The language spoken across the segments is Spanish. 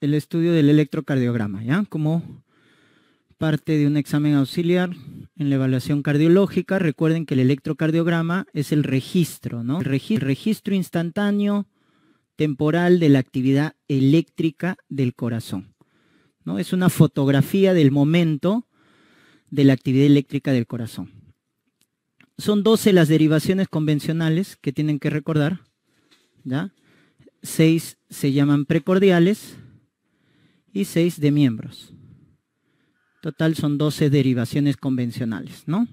el estudio del electrocardiograma, ¿ya? Como parte de un examen auxiliar en la evaluación cardiológica. Recuerden que el electrocardiograma es el registro, ¿no? El registro, instantáneo temporal de la actividad eléctrica del corazón. ¿no? Es una fotografía del momento de la actividad eléctrica del corazón. Son 12 las derivaciones convencionales que tienen que recordar. ¿ya? Seis se llaman precordiales, y 6 de miembros. Total son 12 derivaciones convencionales, ¿no?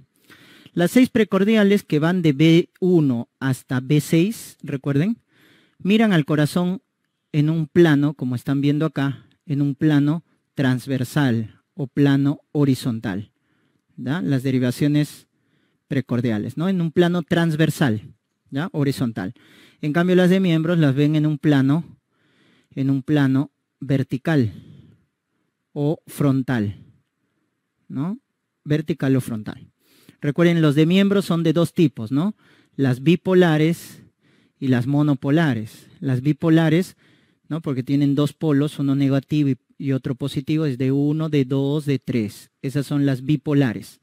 Las seis precordiales que van de B1 hasta B6, recuerden, miran al corazón en un plano, como están viendo acá, en un plano transversal o plano horizontal. Las derivaciones precordiales, ¿no? En un plano transversal, ¿ya? Horizontal. En cambio, las de miembros las ven en un plano, en un plano vertical o frontal, ¿no? Vertical o frontal. Recuerden, los de miembros son de dos tipos, ¿no? Las bipolares y las monopolares. Las bipolares, ¿no? Porque tienen dos polos, uno negativo y, otro positivo, es de uno, de dos, de tres. Esas son las bipolares.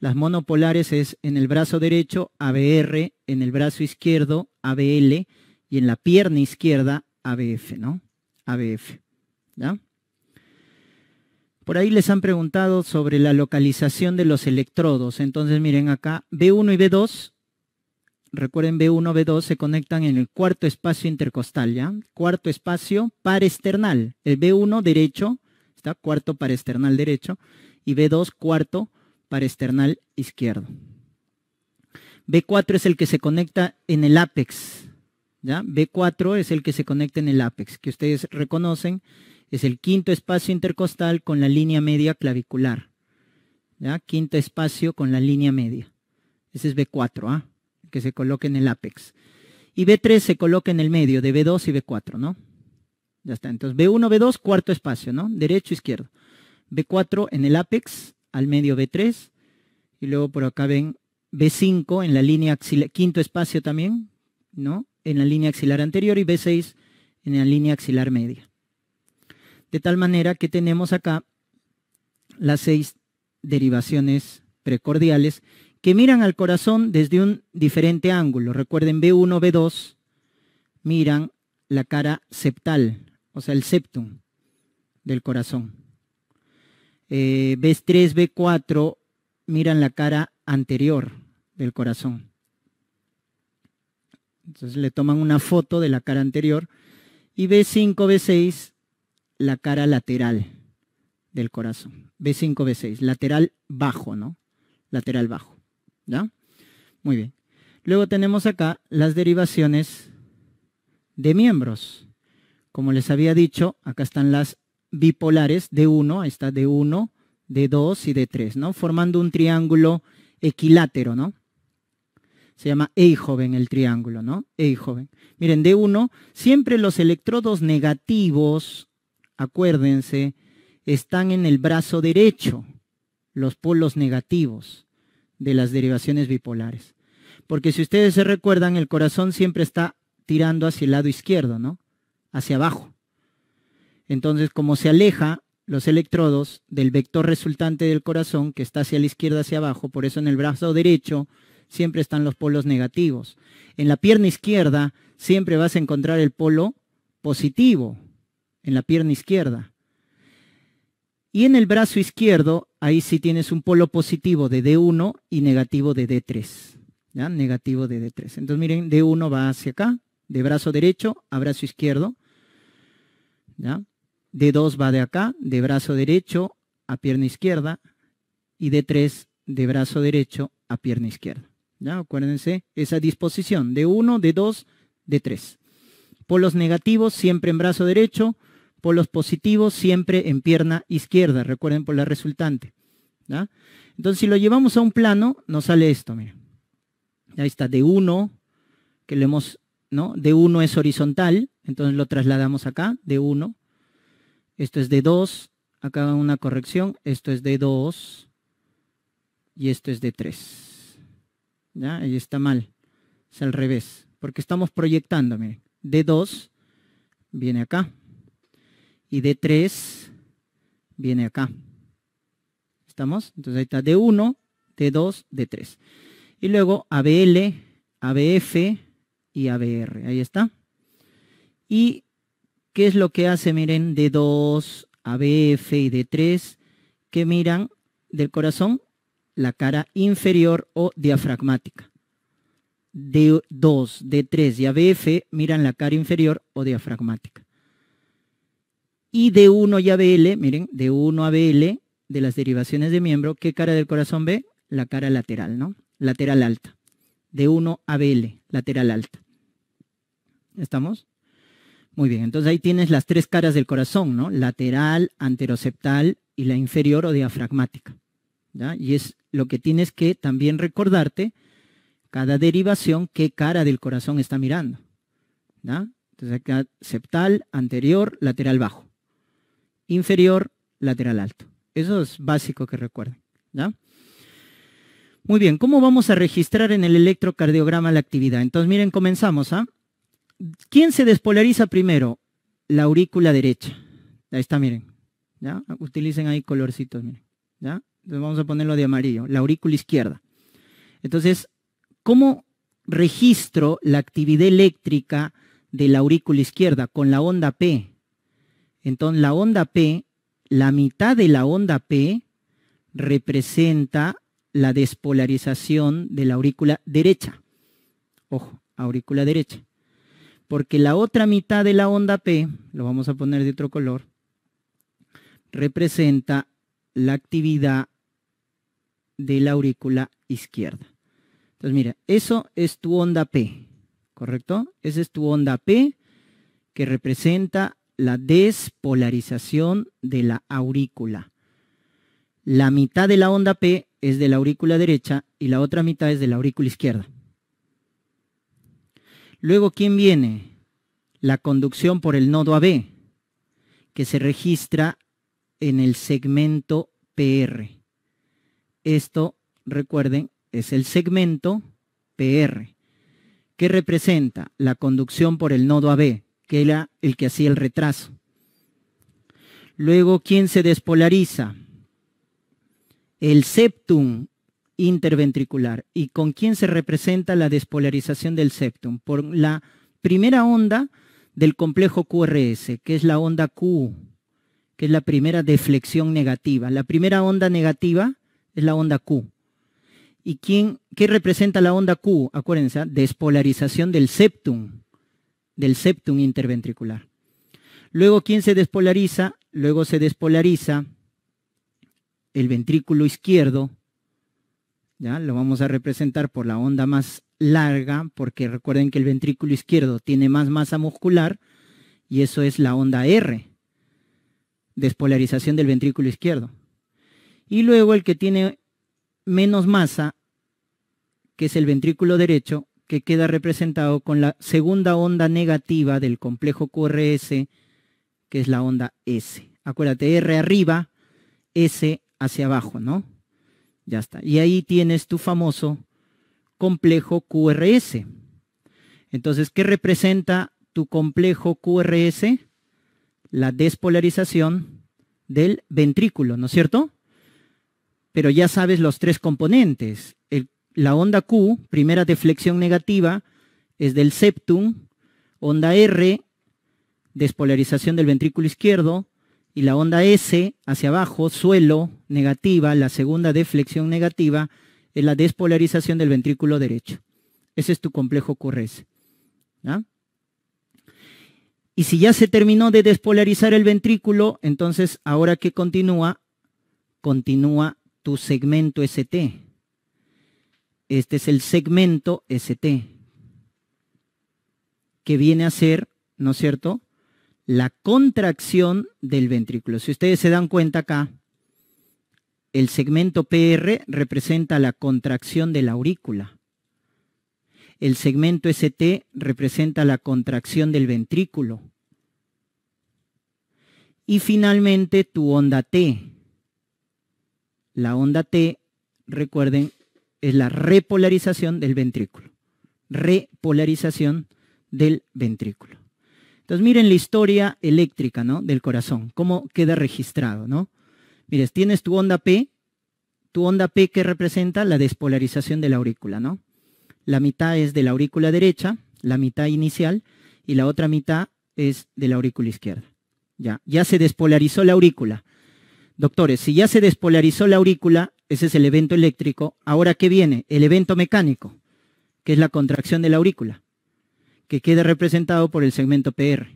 Las monopolares es en el brazo derecho ABR, en el brazo izquierdo ABL y en la pierna izquierda ABF, ¿no? ABF, ¿ya? Por ahí les han preguntado sobre la localización de los electrodos. Entonces, miren acá, B1 y B2, recuerden B1, B2 se conectan en el cuarto espacio intercostal, ¿ya? Cuarto espacio par El B1 derecho, está cuarto par derecho, y B2 cuarto par izquierdo. B4 es el que se conecta en el ápex, ¿ya? B4 es el que se conecta en el ápex, que ustedes reconocen es el quinto espacio intercostal con la línea media clavicular. ¿ya? Quinto espacio con la línea media. Ese es B4, ¿ah? que se coloca en el apex. Y B3 se coloca en el medio de B2 y B4, ¿no? Ya está. Entonces, B1, B2, cuarto espacio, ¿no? Derecho, izquierdo. B4 en el apex, al medio B3. Y luego por acá ven B5 en la línea axilar, quinto espacio también, ¿no? En la línea axilar anterior y B6 en la línea axilar media. De tal manera que tenemos acá las seis derivaciones precordiales que miran al corazón desde un diferente ángulo. Recuerden, B1, B2 miran la cara septal, o sea, el septum del corazón. B3, eh, B4 miran la cara anterior del corazón. Entonces le toman una foto de la cara anterior. Y B5, B6 la cara lateral del corazón. B5, B6, lateral bajo, ¿no? Lateral bajo. ¿Ya? Muy bien. Luego tenemos acá las derivaciones de miembros. Como les había dicho, acá están las bipolares D1, ahí está D1, D2 y D3, ¿no? Formando un triángulo equilátero, ¿no? Se llama Eichhoven el triángulo, ¿no? Eijoven. Miren, D1, siempre los electrodos negativos acuérdense, están en el brazo derecho, los polos negativos de las derivaciones bipolares. Porque si ustedes se recuerdan, el corazón siempre está tirando hacia el lado izquierdo, ¿no? Hacia abajo. Entonces, como se aleja los electrodos del vector resultante del corazón, que está hacia la izquierda, hacia abajo, por eso en el brazo derecho siempre están los polos negativos. En la pierna izquierda siempre vas a encontrar el polo positivo, en la pierna izquierda. Y en el brazo izquierdo, ahí sí tienes un polo positivo de D1 y negativo de D3. ¿ya? Negativo de D3. Entonces, miren, D1 va hacia acá, de brazo derecho a brazo izquierdo. ¿ya? D2 va de acá, de brazo derecho a pierna izquierda. Y D3 de brazo derecho a pierna izquierda. ¿ya? Acuérdense esa disposición, D1, D2, D3. Polos negativos siempre en brazo derecho, Polos positivos siempre en pierna izquierda, recuerden por la resultante. Entonces, si lo llevamos a un plano, nos sale esto, mira. Ahí está, de 1, que lo hemos, ¿no? De 1 es horizontal, entonces lo trasladamos acá, de 1. Esto es de 2, acá una corrección, esto es de 2 y esto es de 3. ¿Ya? Ahí está mal, es al revés, porque estamos proyectando, miren. De 2 viene acá, y D3 viene acá. ¿Estamos? Entonces ahí está D1, D2, D3. Y luego ABL, ABF y ABR. Ahí está. ¿Y qué es lo que hace? Miren, D2, ABF y D3 que miran del corazón la cara inferior o diafragmática. D2, D3 y ABF miran la cara inferior o diafragmática y de 1 y ABL, miren, de 1 a BL, de las derivaciones de miembro, ¿qué cara del corazón ve? La cara lateral, ¿no? Lateral alta. De 1 a BL, lateral alta. ¿Estamos? Muy bien, entonces ahí tienes las tres caras del corazón, ¿no? Lateral, anteroceptal y la inferior o diafragmática. ¿ya? Y es lo que tienes que también recordarte, cada derivación, qué cara del corazón está mirando. ¿ya? Entonces acá, septal, anterior, lateral bajo inferior, lateral alto. Eso es básico que recuerden. ¿ya? Muy bien, ¿cómo vamos a registrar en el electrocardiograma la actividad? Entonces, miren, comenzamos. ¿ah? ¿Quién se despolariza primero? La aurícula derecha. Ahí está, miren. ¿ya? Utilicen ahí colorcitos, miren. ¿ya? Entonces vamos a ponerlo de amarillo, la aurícula izquierda. Entonces, ¿cómo registro la actividad eléctrica de la aurícula izquierda con la onda P? Entonces, la onda P, la mitad de la onda P representa la despolarización de la aurícula derecha. Ojo, aurícula derecha. Porque la otra mitad de la onda P, lo vamos a poner de otro color, representa la actividad de la aurícula izquierda. Entonces, mira, eso es tu onda P, ¿correcto? Esa es tu onda P que representa la despolarización de la aurícula. La mitad de la onda P es de la aurícula derecha y la otra mitad es de la aurícula izquierda. Luego, ¿quién viene? La conducción por el nodo AB, que se registra en el segmento PR. Esto, recuerden, es el segmento PR, que representa la conducción por el nodo AB, que era el que hacía el retraso. Luego, ¿quién se despolariza? El septum interventricular. ¿Y con quién se representa la despolarización del septum? Por la primera onda del complejo QRS, que es la onda Q, que es la primera deflexión negativa. La primera onda negativa es la onda Q. ¿Y quién, qué representa la onda Q? Acuérdense, ¿ah? despolarización del septum del septum interventricular. Luego, ¿quién se despolariza? Luego se despolariza el ventrículo izquierdo. ¿ya? Lo vamos a representar por la onda más larga, porque recuerden que el ventrículo izquierdo tiene más masa muscular y eso es la onda R, despolarización del ventrículo izquierdo. Y luego el que tiene menos masa, que es el ventrículo derecho, que queda representado con la segunda onda negativa del complejo QRS, que es la onda S. Acuérdate, R arriba, S hacia abajo, ¿no? Ya está. Y ahí tienes tu famoso complejo QRS. Entonces, ¿qué representa tu complejo QRS? La despolarización del ventrículo, ¿no es cierto? Pero ya sabes los tres componentes. El la onda Q, primera deflexión negativa, es del septum, onda R, despolarización del ventrículo izquierdo, y la onda S hacia abajo, suelo, negativa, la segunda deflexión negativa, es la despolarización del ventrículo derecho. Ese es tu complejo QRS. Y si ya se terminó de despolarizar el ventrículo, entonces ahora que continúa, continúa tu segmento ST. Este es el segmento ST, que viene a ser, ¿no es cierto?, la contracción del ventrículo. Si ustedes se dan cuenta acá, el segmento PR representa la contracción de la aurícula. El segmento ST representa la contracción del ventrículo. Y finalmente tu onda T. La onda T, recuerden, es la repolarización del ventrículo. Repolarización del ventrículo. Entonces miren la historia eléctrica ¿no? del corazón, cómo queda registrado. ¿no? Mires, tienes tu onda P, tu onda P que representa la despolarización de la aurícula. ¿no? La mitad es de la aurícula derecha, la mitad inicial, y la otra mitad es de la aurícula izquierda. Ya, ya se despolarizó la aurícula. Doctores, si ya se despolarizó la aurícula, ese es el evento eléctrico. Ahora, ¿qué viene? El evento mecánico, que es la contracción de la aurícula, que queda representado por el segmento PR.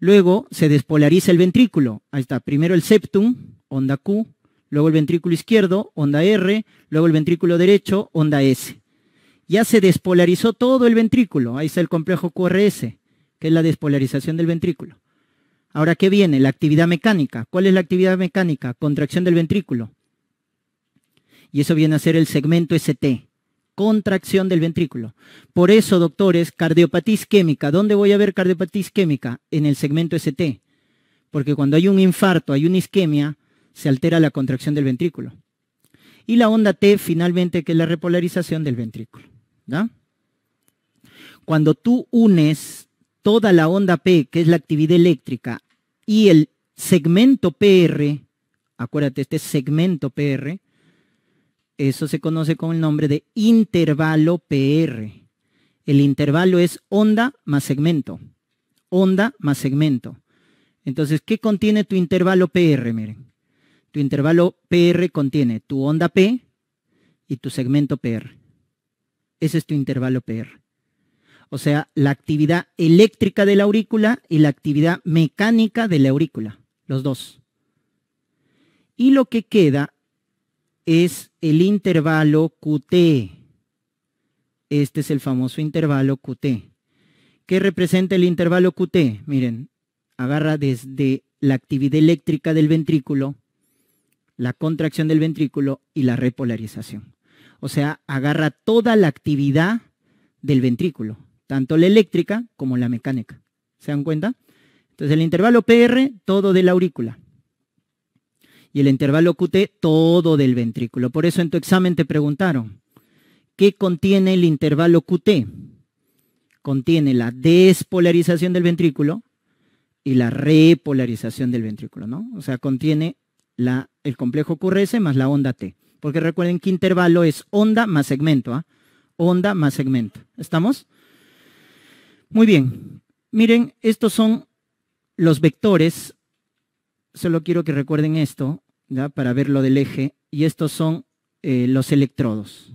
Luego se despolariza el ventrículo. Ahí está. Primero el septum, onda Q, luego el ventrículo izquierdo, onda R, luego el ventrículo derecho, onda S. Ya se despolarizó todo el ventrículo. Ahí está el complejo QRS, que es la despolarización del ventrículo. Ahora, ¿qué viene? La actividad mecánica. ¿Cuál es la actividad mecánica? Contracción del ventrículo y eso viene a ser el segmento ST, contracción del ventrículo. Por eso, doctores, cardiopatía isquémica, ¿dónde voy a ver cardiopatía isquémica? En el segmento ST, porque cuando hay un infarto, hay una isquemia, se altera la contracción del ventrículo. Y la onda T, finalmente, que es la repolarización del ventrículo. Cuando tú unes toda la onda P, que es la actividad eléctrica, y el segmento PR, acuérdate, este segmento PR, eso se conoce con el nombre de intervalo PR. El intervalo es onda más segmento. Onda más segmento. Entonces, ¿qué contiene tu intervalo PR? Miren. Tu intervalo PR contiene tu onda P y tu segmento PR. Ese es tu intervalo PR. O sea, la actividad eléctrica de la aurícula y la actividad mecánica de la aurícula. Los dos. Y lo que queda es el intervalo QT. Este es el famoso intervalo QT. ¿Qué representa el intervalo QT? Miren, agarra desde la actividad eléctrica del ventrículo, la contracción del ventrículo y la repolarización. O sea, agarra toda la actividad del ventrículo, tanto la eléctrica como la mecánica. ¿Se dan cuenta? Entonces el intervalo PR, todo de la aurícula y el intervalo QT todo del ventrículo. Por eso en tu examen te preguntaron, ¿qué contiene el intervalo QT? Contiene la despolarización del ventrículo y la repolarización del ventrículo, ¿no? O sea, contiene el complejo QRS más la onda T. Porque recuerden que intervalo es onda más segmento, ¿ah? Onda más segmento. ¿Estamos? Muy bien. Miren, estos son los vectores. Solo quiero que recuerden esto para verlo del eje, y estos son eh, los electrodos.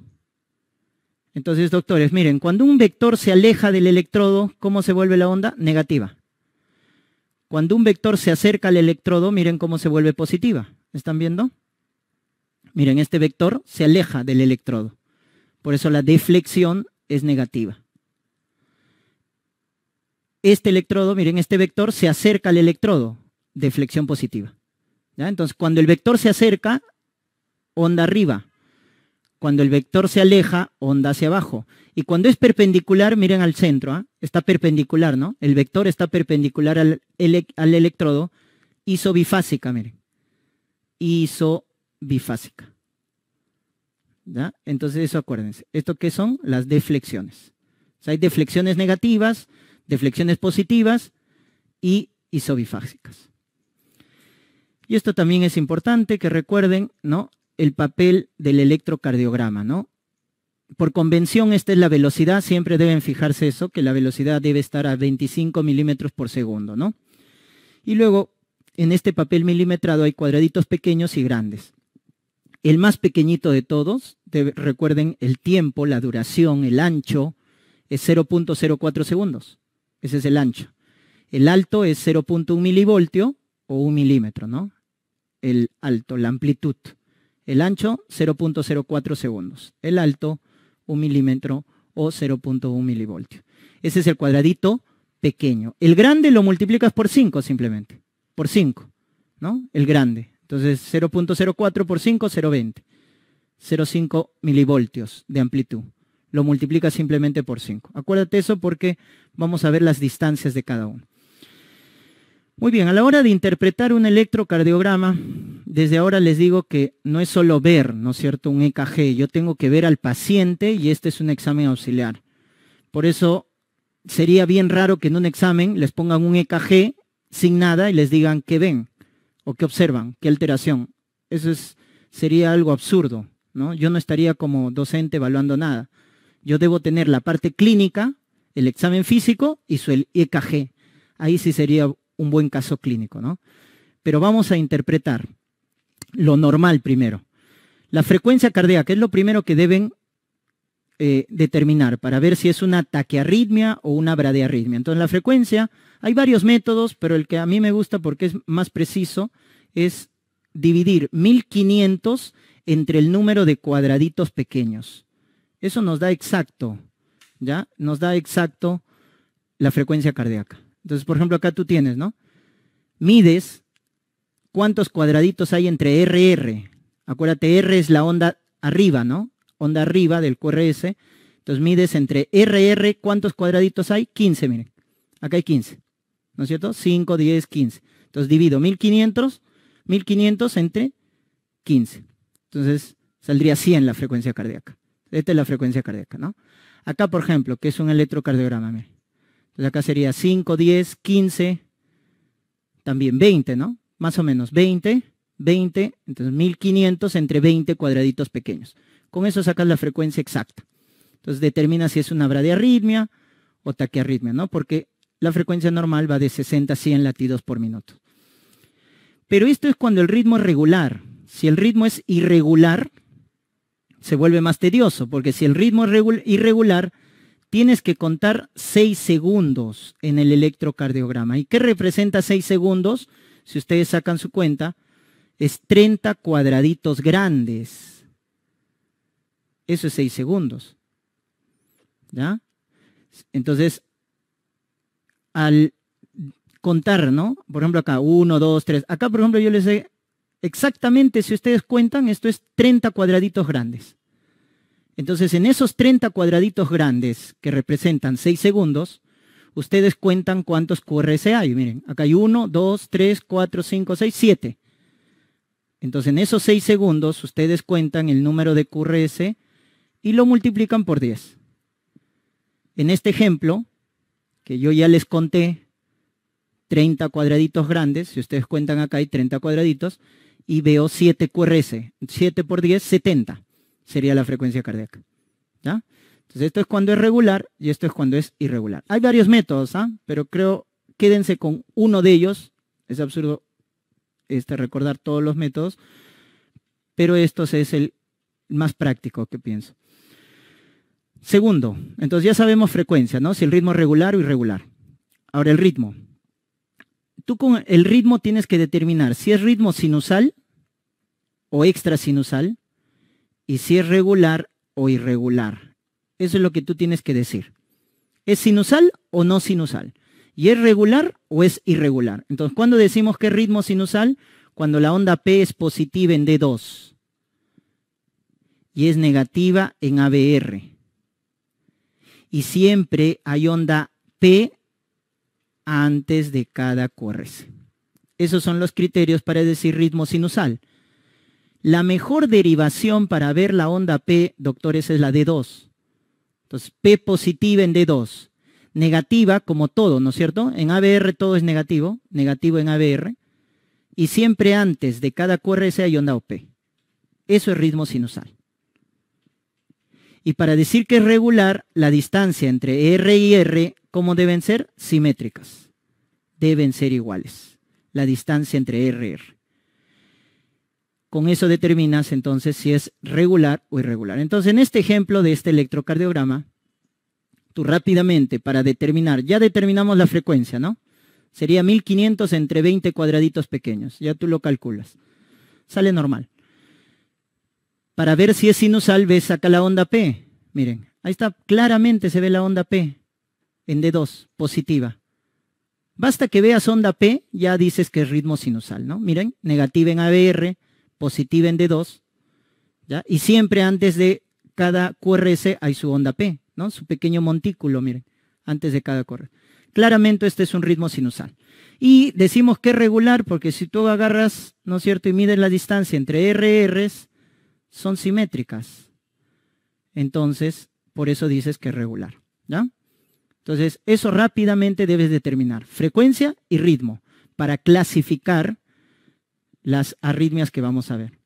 Entonces, doctores, miren, cuando un vector se aleja del electrodo, ¿cómo se vuelve la onda? Negativa. Cuando un vector se acerca al electrodo, miren cómo se vuelve positiva. ¿Están viendo? Miren, este vector se aleja del electrodo. Por eso la deflexión es negativa. Este electrodo, miren, este vector se acerca al electrodo. Deflexión positiva. Entonces, cuando el vector se acerca, onda arriba. Cuando el vector se aleja, onda hacia abajo. Y cuando es perpendicular, miren al centro, ¿ah? está perpendicular, ¿no? El vector está perpendicular al, al electrodo, isobifásica, miren. Isobifásica. Entonces, eso acuérdense. ¿Esto qué son? Las deflexiones. O sea, hay deflexiones negativas, deflexiones positivas y isobifásicas. Y esto también es importante que recuerden, ¿no? El papel del electrocardiograma, ¿no? Por convención, esta es la velocidad, siempre deben fijarse eso, que la velocidad debe estar a 25 milímetros por segundo, ¿no? Y luego, en este papel milimetrado hay cuadraditos pequeños y grandes. El más pequeñito de todos, recuerden el tiempo, la duración, el ancho, es 0.04 segundos. Ese es el ancho. El alto es 0.1 milivoltio o un milímetro, ¿no? el alto, la amplitud. El ancho, 0.04 segundos. El alto, 1 milímetro o 0.1 milivoltio. Ese es el cuadradito pequeño. El grande lo multiplicas por 5 simplemente. Por 5, ¿no? El grande. Entonces, 0.04 por 5, 0.20. 0.5 milivoltios de amplitud. Lo multiplicas simplemente por 5. Acuérdate eso porque vamos a ver las distancias de cada uno. Muy bien, a la hora de interpretar un electrocardiograma, desde ahora les digo que no es solo ver, ¿no es cierto?, un EKG, yo tengo que ver al paciente y este es un examen auxiliar. Por eso sería bien raro que en un examen les pongan un EKG sin nada y les digan qué ven o qué observan, qué alteración. Eso sería algo absurdo, ¿no? Yo no estaría como docente evaluando nada. Yo debo tener la parte clínica, el examen físico y su EKG. E Ahí sí sería un buen caso clínico, ¿no? Pero vamos a interpretar lo normal primero. La frecuencia cardíaca es lo primero que deben eh, determinar para ver si es una taquiarritmia o una bradiarritmia. Entonces, la frecuencia, hay varios métodos, pero el que a mí me gusta porque es más preciso es dividir 1500 entre el número de cuadraditos pequeños. Eso nos da exacto, ¿ya? Nos da exacto la frecuencia cardíaca. Entonces, por ejemplo, acá tú tienes, ¿no? Mides cuántos cuadraditos hay entre RR. Acuérdate, R es la onda arriba, ¿no? Onda arriba del QRS. Entonces mides entre RR, ¿cuántos cuadraditos hay? 15, miren. Acá hay 15. ¿No es cierto? 5, 10, 15. Entonces divido 1500, 1500 entre 15. Entonces saldría 100 la frecuencia cardíaca. Esta es la frecuencia cardíaca, ¿no? Acá, por ejemplo, que es un electrocardiograma, miren. Entonces acá sería 5, 10, 15, también 20, ¿no? Más o menos 20, 20, entonces 1500 entre 20 cuadraditos pequeños. Con eso sacas la frecuencia exacta. Entonces determina si es una bradiarritmia o taquiarritmia, ¿no? Porque la frecuencia normal va de 60 a 100 latidos por minuto. Pero esto es cuando el ritmo es regular. Si el ritmo es irregular, se vuelve más tedioso, porque si el ritmo es irregular, tienes que contar 6 segundos en el electrocardiograma. ¿Y qué representa 6 segundos? Si ustedes sacan su cuenta, es 30 cuadraditos grandes. Eso es 6 segundos. ¿Ya? Entonces, al contar, ¿no? Por ejemplo, acá, 1, 2, 3. Acá, por ejemplo, yo les sé Exactamente, si ustedes cuentan, esto es 30 cuadraditos grandes. Entonces, en esos 30 cuadraditos grandes que representan 6 segundos, ustedes cuentan cuántos QRS hay. Miren, acá hay 1, 2, 3, 4, 5, 6, 7. Entonces, en esos 6 segundos, ustedes cuentan el número de QRS y lo multiplican por 10. En este ejemplo, que yo ya les conté, 30 cuadraditos grandes, si ustedes cuentan acá hay 30 cuadraditos, y veo 7 QRS. 7 por 10, 70 sería la frecuencia cardíaca. Entonces, esto es cuando es regular y esto es cuando es irregular. Hay varios métodos, ¿ah? pero creo, quédense con uno de ellos. Es absurdo este, recordar todos los métodos, pero esto es el más práctico que pienso. Segundo, entonces ya sabemos frecuencia, ¿no? Si el ritmo es regular o irregular. Ahora, el ritmo. Tú con el ritmo tienes que determinar si es ritmo sinusal o extrasinusal, y si es regular o irregular. Eso es lo que tú tienes que decir. ¿Es sinusal o no sinusal? ¿Y es regular o es irregular? Entonces, cuando decimos que ritmo sinusal? Cuando la onda P es positiva en D2 y es negativa en ABR. Y siempre hay onda P antes de cada QRS. Esos son los criterios para decir ritmo sinusal. La mejor derivación para ver la onda P, doctores, es la D2. Entonces, P positiva en D2. Negativa, como todo, ¿no es cierto? En ABR todo es negativo, negativo en ABR. Y siempre antes de cada QRS hay onda OP. Eso es ritmo sinusal. Y para decir que es regular, la distancia entre R y R, ¿cómo deben ser? Simétricas. Deben ser iguales. La distancia entre R y R con eso determinas entonces si es regular o irregular. Entonces, en este ejemplo de este electrocardiograma, tú rápidamente para determinar, ya determinamos la frecuencia, ¿no? Sería 1500 entre 20 cuadraditos pequeños, ya tú lo calculas. Sale normal. Para ver si es sinusal, ves acá la onda P. Miren, ahí está, claramente se ve la onda P en D2, positiva. Basta que veas onda P, ya dices que es ritmo sinusal, ¿no? Miren, negativa en ABR, positiva en D2, ¿ya? Y siempre antes de cada QRS hay su onda P, ¿no? Su pequeño montículo, miren, antes de cada QRS. Claramente este es un ritmo sinusal. Y decimos que es regular porque si tú agarras, ¿no es cierto?, y mides la distancia entre RRs, son simétricas. Entonces, por eso dices que es regular, ¿ya? Entonces, eso rápidamente debes determinar, frecuencia y ritmo, para clasificar las arritmias que vamos a ver.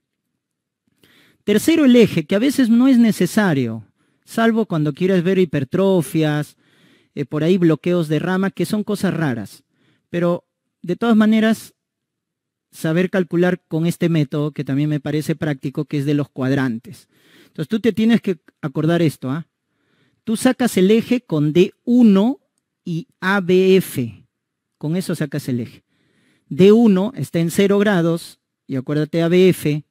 Tercero, el eje, que a veces no es necesario, salvo cuando quieres ver hipertrofias, eh, por ahí bloqueos de rama, que son cosas raras. Pero de todas maneras, saber calcular con este método, que también me parece práctico, que es de los cuadrantes. Entonces tú te tienes que acordar esto. ¿ah? Tú sacas el eje con D1 y ABF. Con eso sacas el eje. D1 está en 0 grados y acuérdate ABF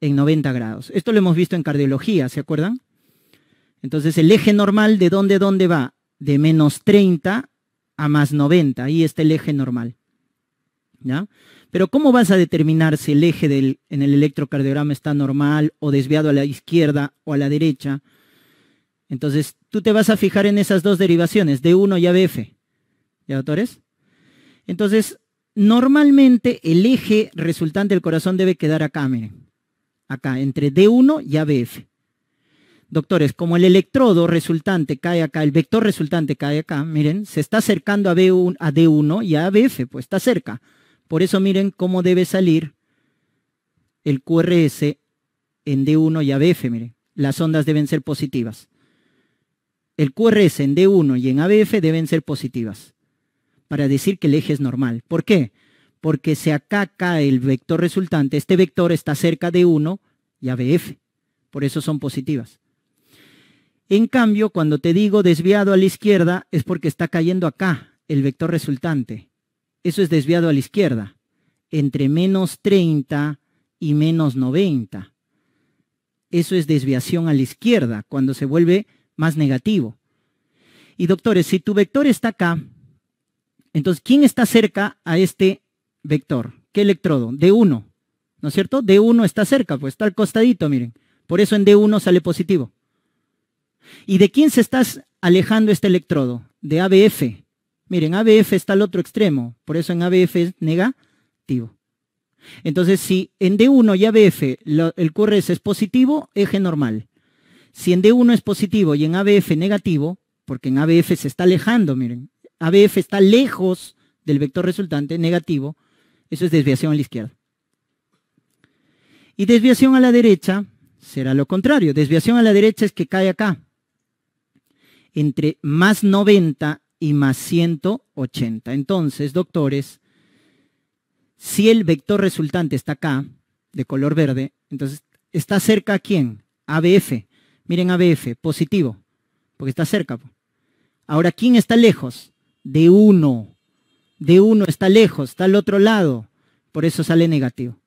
en 90 grados. Esto lo hemos visto en cardiología, ¿se acuerdan? Entonces el eje normal de dónde, dónde va? De menos 30 a más 90. Ahí está el eje normal. ¿Ya? Pero ¿cómo vas a determinar si el eje en el electrocardiograma está normal o desviado a la izquierda o a la derecha? Entonces, tú te vas a fijar en esas dos derivaciones, D1 y ABF. ¿Ya, doctores? Entonces, Normalmente el eje resultante del corazón debe quedar acá, miren. Acá, entre D1 y ABF. Doctores, como el electrodo resultante cae acá, el vector resultante cae acá, miren, se está acercando a, D1 y a ABF, pues está cerca. Por eso miren cómo debe salir el QRS en D1 y ABF, miren. Las ondas deben ser positivas. El QRS en D1 y en ABF deben ser positivas para decir que el eje es normal. ¿Por qué? Porque si acá cae el vector resultante, este vector está cerca de 1 y ABF. Por eso son positivas. En cambio, cuando te digo desviado a la izquierda, es porque está cayendo acá el vector resultante. Eso es desviado a la izquierda, entre menos 30 y menos 90. Eso es desviación a la izquierda, cuando se vuelve más negativo. Y doctores, si tu vector está acá, entonces, ¿quién está cerca a este vector? ¿Qué electrodo? D1, ¿no es cierto? D1 está cerca, pues está al costadito, miren. Por eso en D1 sale positivo. ¿Y de quién se está alejando este electrodo? De ABF. Miren, ABF está al otro extremo, por eso en ABF es negativo. Entonces, si en D1 y ABF el QRS es positivo, eje normal. Si en D1 es positivo y en ABF negativo, porque en ABF se está alejando, miren, ABF está lejos del vector resultante negativo, eso es desviación a la izquierda. Y desviación a la derecha será lo contrario. Desviación a la derecha es que cae acá, entre más 90 y más 180. Entonces, doctores, si el vector resultante está acá, de color verde, entonces está cerca a quién? ABF. Miren ABF, positivo, porque está cerca. Ahora, ¿quién está lejos? de uno, de 1 está lejos, está al otro lado, por eso sale negativo.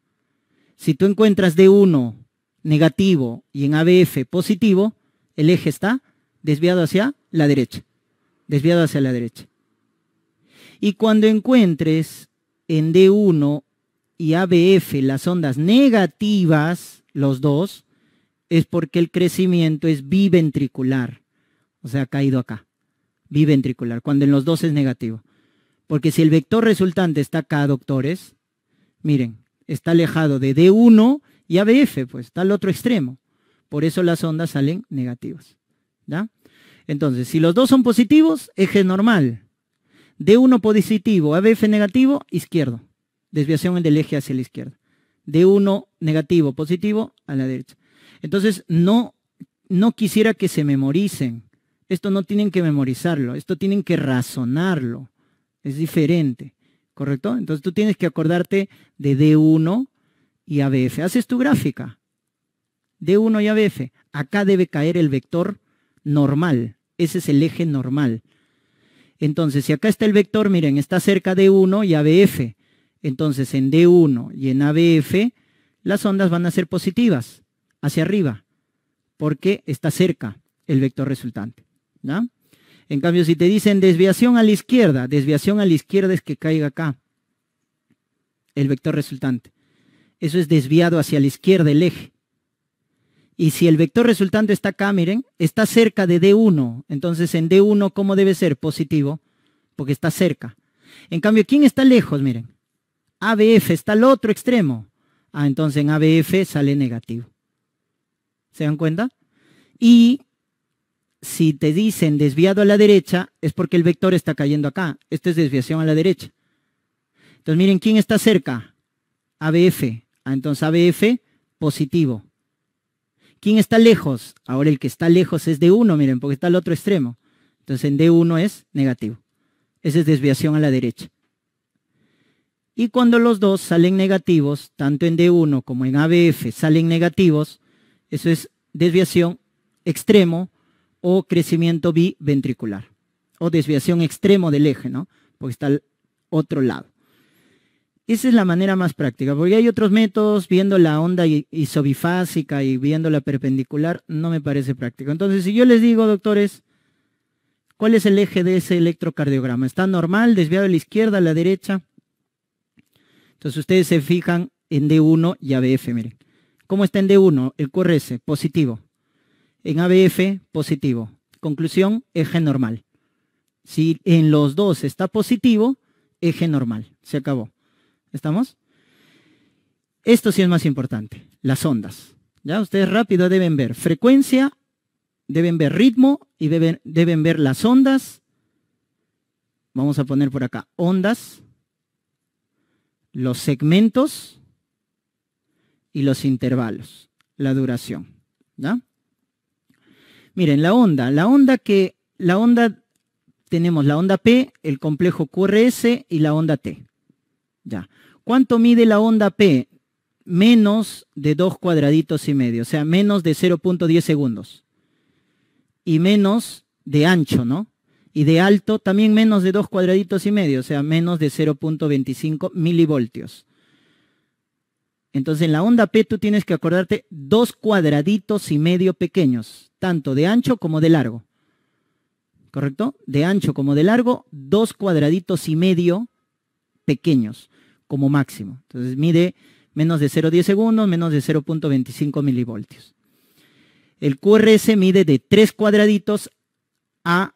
Si tú encuentras de uno negativo y en ABF positivo, el eje está desviado hacia la derecha, desviado hacia la derecha. Y cuando encuentres en D1 y ABF las ondas negativas, los dos, es porque el crecimiento es biventricular, o sea, ha caído acá biventricular, cuando en los dos es negativo. Porque si el vector resultante está acá, doctores, miren, está alejado de D1 y ABF, pues está al otro extremo. Por eso las ondas salen negativas. Entonces, si los dos son positivos, eje normal. D1 positivo, ABF negativo, izquierdo. Desviación del eje hacia la izquierda. D1 negativo, positivo, a la derecha. Entonces, no, no quisiera que se memoricen esto no tienen que memorizarlo, esto tienen que razonarlo. Es diferente, ¿correcto? Entonces tú tienes que acordarte de D1 y ABF. Haces tu gráfica. D1 y ABF. Acá debe caer el vector normal. Ese es el eje normal. Entonces, si acá está el vector, miren, está cerca de 1 y ABF. Entonces, en D1 y en ABF, las ondas van a ser positivas, hacia arriba, porque está cerca el vector resultante. En cambio, si te dicen desviación a la izquierda, desviación a la izquierda es que caiga acá el vector resultante. Eso es desviado hacia la izquierda el eje. Y si el vector resultante está acá, miren, está cerca de D1. Entonces en D1, ¿cómo debe ser? Positivo, porque está cerca. En cambio, ¿quién está lejos? Miren, ABF está al otro extremo. Ah, entonces en ABF sale negativo. ¿Se dan cuenta? Y si te dicen desviado a la derecha, es porque el vector está cayendo acá. Esto es desviación a la derecha. Entonces, miren, ¿quién está cerca? ABF. Ah, entonces, ABF positivo. ¿Quién está lejos? Ahora el que está lejos es D1, miren, porque está al otro extremo. Entonces, en D1 es negativo. Esa es desviación a la derecha. Y cuando los dos salen negativos, tanto en D1 como en ABF salen negativos, eso es desviación extremo o crecimiento biventricular o desviación extremo del eje, ¿no? Porque está al otro lado. Esa es la manera más práctica, porque hay otros métodos, viendo la onda isobifásica y viendo la perpendicular, no me parece práctico. Entonces, si yo les digo, doctores, ¿cuál es el eje de ese electrocardiograma? ¿Está normal, desviado a la izquierda, a la derecha? Entonces, ustedes se fijan en D1 y ABF, miren. ¿Cómo está en D1? El QRS, positivo en ABF positivo. Conclusión, eje normal. Si en los dos está positivo, eje normal. Se acabó. ¿Estamos? Esto sí es más importante, las ondas. Ya ustedes rápido deben ver frecuencia, deben ver ritmo y deben, deben ver las ondas. Vamos a poner por acá ondas, los segmentos y los intervalos, la duración. ¿ya? Miren, la onda, la onda que, la onda, tenemos la onda P, el complejo QRS y la onda T. Ya. ¿Cuánto mide la onda P? Menos de 2 cuadraditos y medio, o sea, menos de 0.10 segundos. Y menos de ancho, ¿no? Y de alto, también menos de 2 cuadraditos y medio, o sea, menos de 0.25 milivoltios. Entonces en la onda P tú tienes que acordarte dos cuadraditos y medio pequeños, tanto de ancho como de largo. ¿Correcto? De ancho como de largo, dos cuadraditos y medio pequeños como máximo. Entonces mide menos de 0,10 segundos, menos de 0.25 milivoltios. El QRS mide de tres cuadraditos a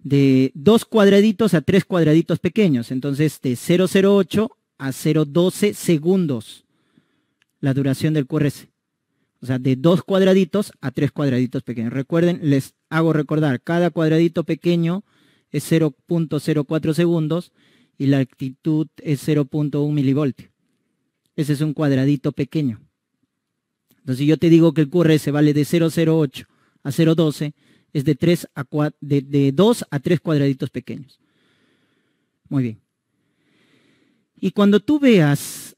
de dos cuadraditos a tres cuadraditos pequeños, entonces de 008 a 0,12 segundos la duración del QRS. O sea, de dos cuadraditos a tres cuadraditos pequeños. Recuerden, les hago recordar, cada cuadradito pequeño es 0.04 segundos y la actitud es 0.1 milivoltio. Ese es un cuadradito pequeño. Entonces, si yo te digo que el QRS vale de 0.08 a 0.12, es de, 3 a de 2 a 3 cuadraditos pequeños. Muy bien. Y cuando tú veas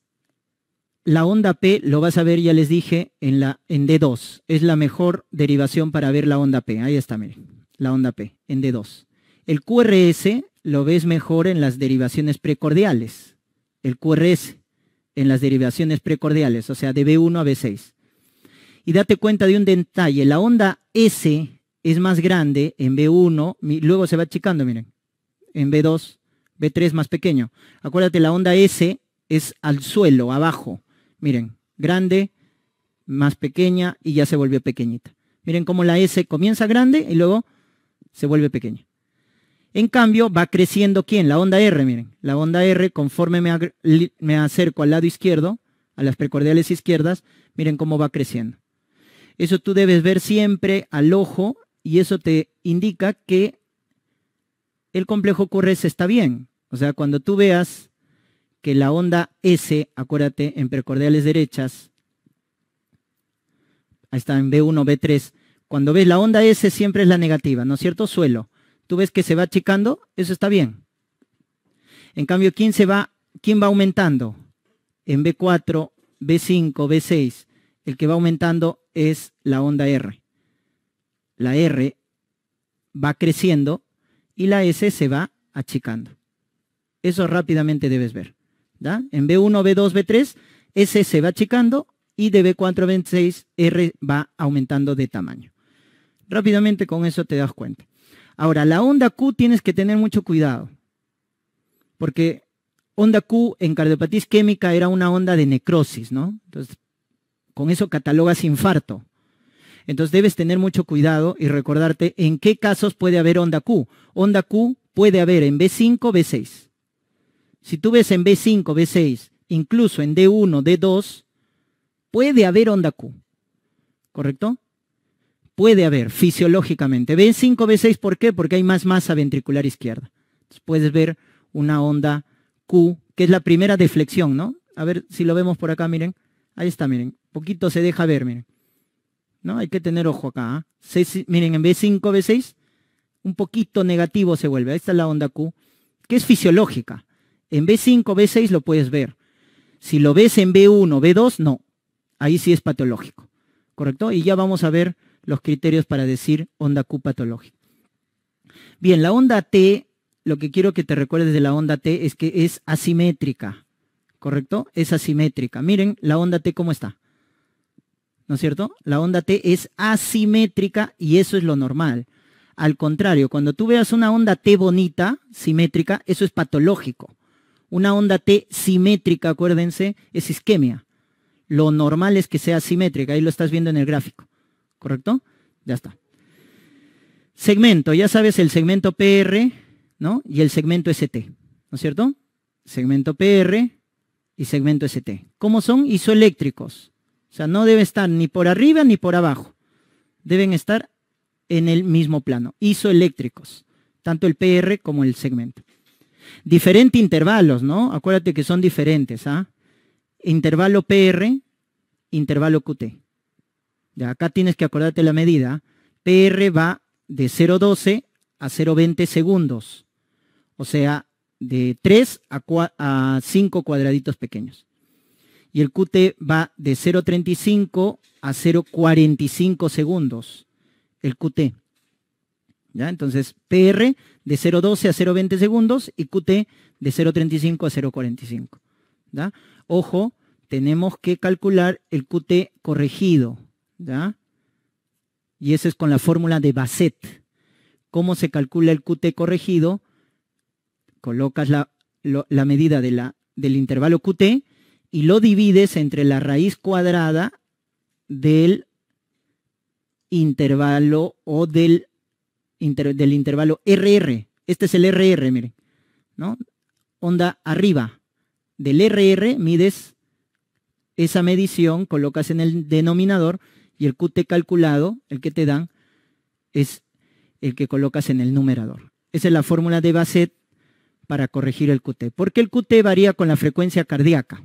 la onda P, lo vas a ver, ya les dije, en, la, en D2. Es la mejor derivación para ver la onda P. Ahí está, miren, la onda P, en D2. El QRS lo ves mejor en las derivaciones precordiales. El QRS en las derivaciones precordiales, o sea, de B1 a B6. Y date cuenta de un detalle, la onda S es más grande en B1, luego se va achicando, miren, en B2, B3 más pequeño. Acuérdate, la onda S es al suelo, abajo. Miren, grande, más pequeña y ya se volvió pequeñita. Miren cómo la S comienza grande y luego se vuelve pequeña. En cambio, va creciendo quién? La onda R, miren. La onda R, conforme me, acerco al lado izquierdo, a las precordiales izquierdas, miren cómo va creciendo. Eso tú debes ver siempre al ojo y eso te indica que el complejo QRS está bien. O sea, cuando tú veas que la onda S, acuérdate, en precordiales derechas, ahí está en B1, B3, cuando ves la onda S siempre es la negativa, ¿no es cierto? Suelo. Tú ves que se va achicando, eso está bien. En cambio, ¿quién, se va, quién va aumentando? En B4, B5, B6, el que va aumentando es la onda R. La R va creciendo y la S se va achicando. Eso rápidamente debes ver. ¿da? En B1, B2, B3, S se va achicando y de B4 a B6, R va aumentando de tamaño. Rápidamente con eso te das cuenta. Ahora, la onda Q tienes que tener mucho cuidado, porque onda Q en cardiopatía isquémica era una onda de necrosis, ¿no? Entonces, con eso catalogas infarto. Entonces debes tener mucho cuidado y recordarte en qué casos puede haber onda Q. Onda Q puede haber en B5, B6. Si tú ves en B5, B6, incluso en D1, D2, puede haber onda Q. ¿Correcto? Puede haber, fisiológicamente. B5, B6, ¿por qué? Porque hay más masa ventricular izquierda. Entonces puedes ver una onda Q, que es la primera deflexión, ¿no? A ver si lo vemos por acá, miren. Ahí está, miren. Poquito se deja ver, miren. Hay que tener ojo acá. ¿ah? miren, en B5, B6, un poquito negativo se vuelve. Ahí está la onda Q, que es fisiológica. En B5, B6 lo puedes ver. Si lo ves en B1, B2, no. Ahí sí es patológico. ¿Correcto? Y ya vamos a ver los criterios para decir onda Q patológica. Bien, la onda T, lo que quiero que te recuerdes de la onda T es que es asimétrica. ¿Correcto? Es asimétrica. Miren la onda T cómo está. ¿no es cierto? La onda T es asimétrica y eso es lo normal. Al contrario, cuando tú veas una onda T bonita, simétrica, eso es patológico. Una onda T simétrica, acuérdense, es isquemia. Lo normal es que sea simétrica, ahí lo estás viendo en el gráfico, ¿correcto? Ya está. Segmento, ya sabes el segmento PR, ¿no? Y el segmento ST, ¿no es cierto? Segmento PR y segmento ST. ¿Cómo son isoeléctricos? O sea, no debe estar ni por arriba ni por abajo. Deben estar en el mismo plano, isoeléctricos, tanto el PR como el segmento. Diferentes intervalos, ¿no? Acuérdate que son diferentes, ¿ah? Intervalo PR, intervalo QT. De acá tienes que acordarte la medida. ¿ah? PR va de 0.12 a 0.20 segundos. O sea, de 3 a, a 5 cuadraditos pequeños y el QT va de 0.35 a 0.45 segundos, el QT. ¿Ya? Entonces, PR de 0.12 a 0.20 segundos y QT de 0.35 a 0.45. Ojo, tenemos que calcular el QT corregido. Y eso es con la fórmula de Basset. ¿Cómo se calcula el QT corregido? Colocas la, medida del intervalo QT y lo divides entre la raíz cuadrada del intervalo o del, del intervalo RR. Este es el RR, miren. ¿no? Onda arriba del RR mides esa medición, colocas en el denominador y el QT calculado, el que te dan, es el que colocas en el numerador. Esa es la fórmula de Bassett para corregir el QT. Porque el QT varía con la frecuencia cardíaca.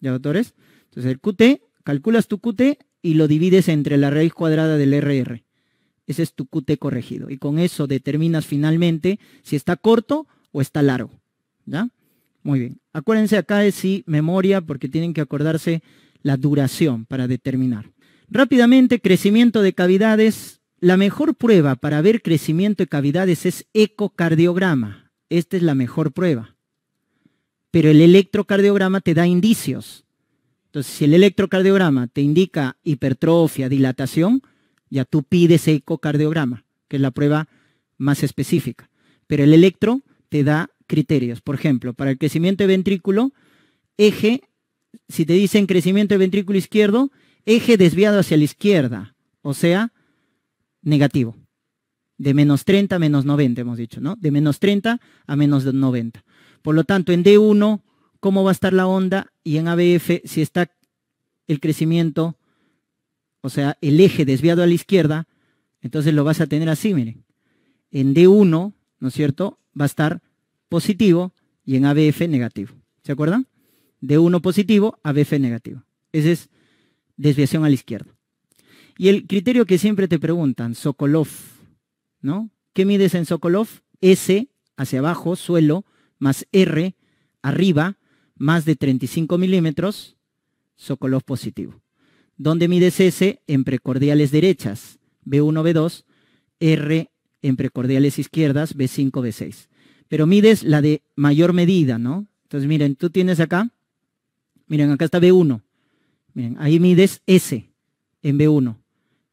¿Ya, doctores? Entonces el QT, calculas tu QT y lo divides entre la raíz cuadrada del RR. Ese es tu QT corregido. Y con eso determinas finalmente si está corto o está largo. ¿Ya? Muy bien. Acuérdense acá de sí memoria porque tienen que acordarse la duración para determinar. Rápidamente, crecimiento de cavidades. La mejor prueba para ver crecimiento de cavidades es ecocardiograma. Esta es la mejor prueba pero el electrocardiograma te da indicios. Entonces, si el electrocardiograma te indica hipertrofia, dilatación, ya tú pides ecocardiograma, que es la prueba más específica. Pero el electro te da criterios. Por ejemplo, para el crecimiento de ventrículo, eje, si te dicen crecimiento de ventrículo izquierdo, eje desviado hacia la izquierda, o sea, negativo. De menos 30 a menos 90, hemos dicho, ¿no? De menos 30 a menos 90. Por lo tanto, en D1, ¿cómo va a estar la onda? Y en ABF, si está el crecimiento, o sea, el eje desviado a la izquierda, entonces lo vas a tener así, miren. En D1, ¿no es cierto? Va a estar positivo y en ABF negativo. ¿Se acuerdan? D1 positivo, ABF negativo. Ese es desviación a la izquierda. Y el criterio que siempre te preguntan, Sokolov, ¿no? ¿Qué mides en Sokolov? S hacia abajo, suelo, más R arriba, más de 35 milímetros, Sokolov positivo. Donde mides S en precordiales derechas, B1, B2, R en precordiales izquierdas, B5, B6. Pero mides la de mayor medida, ¿no? Entonces, miren, tú tienes acá, miren, acá está B1. Miren, ahí mides S en B1.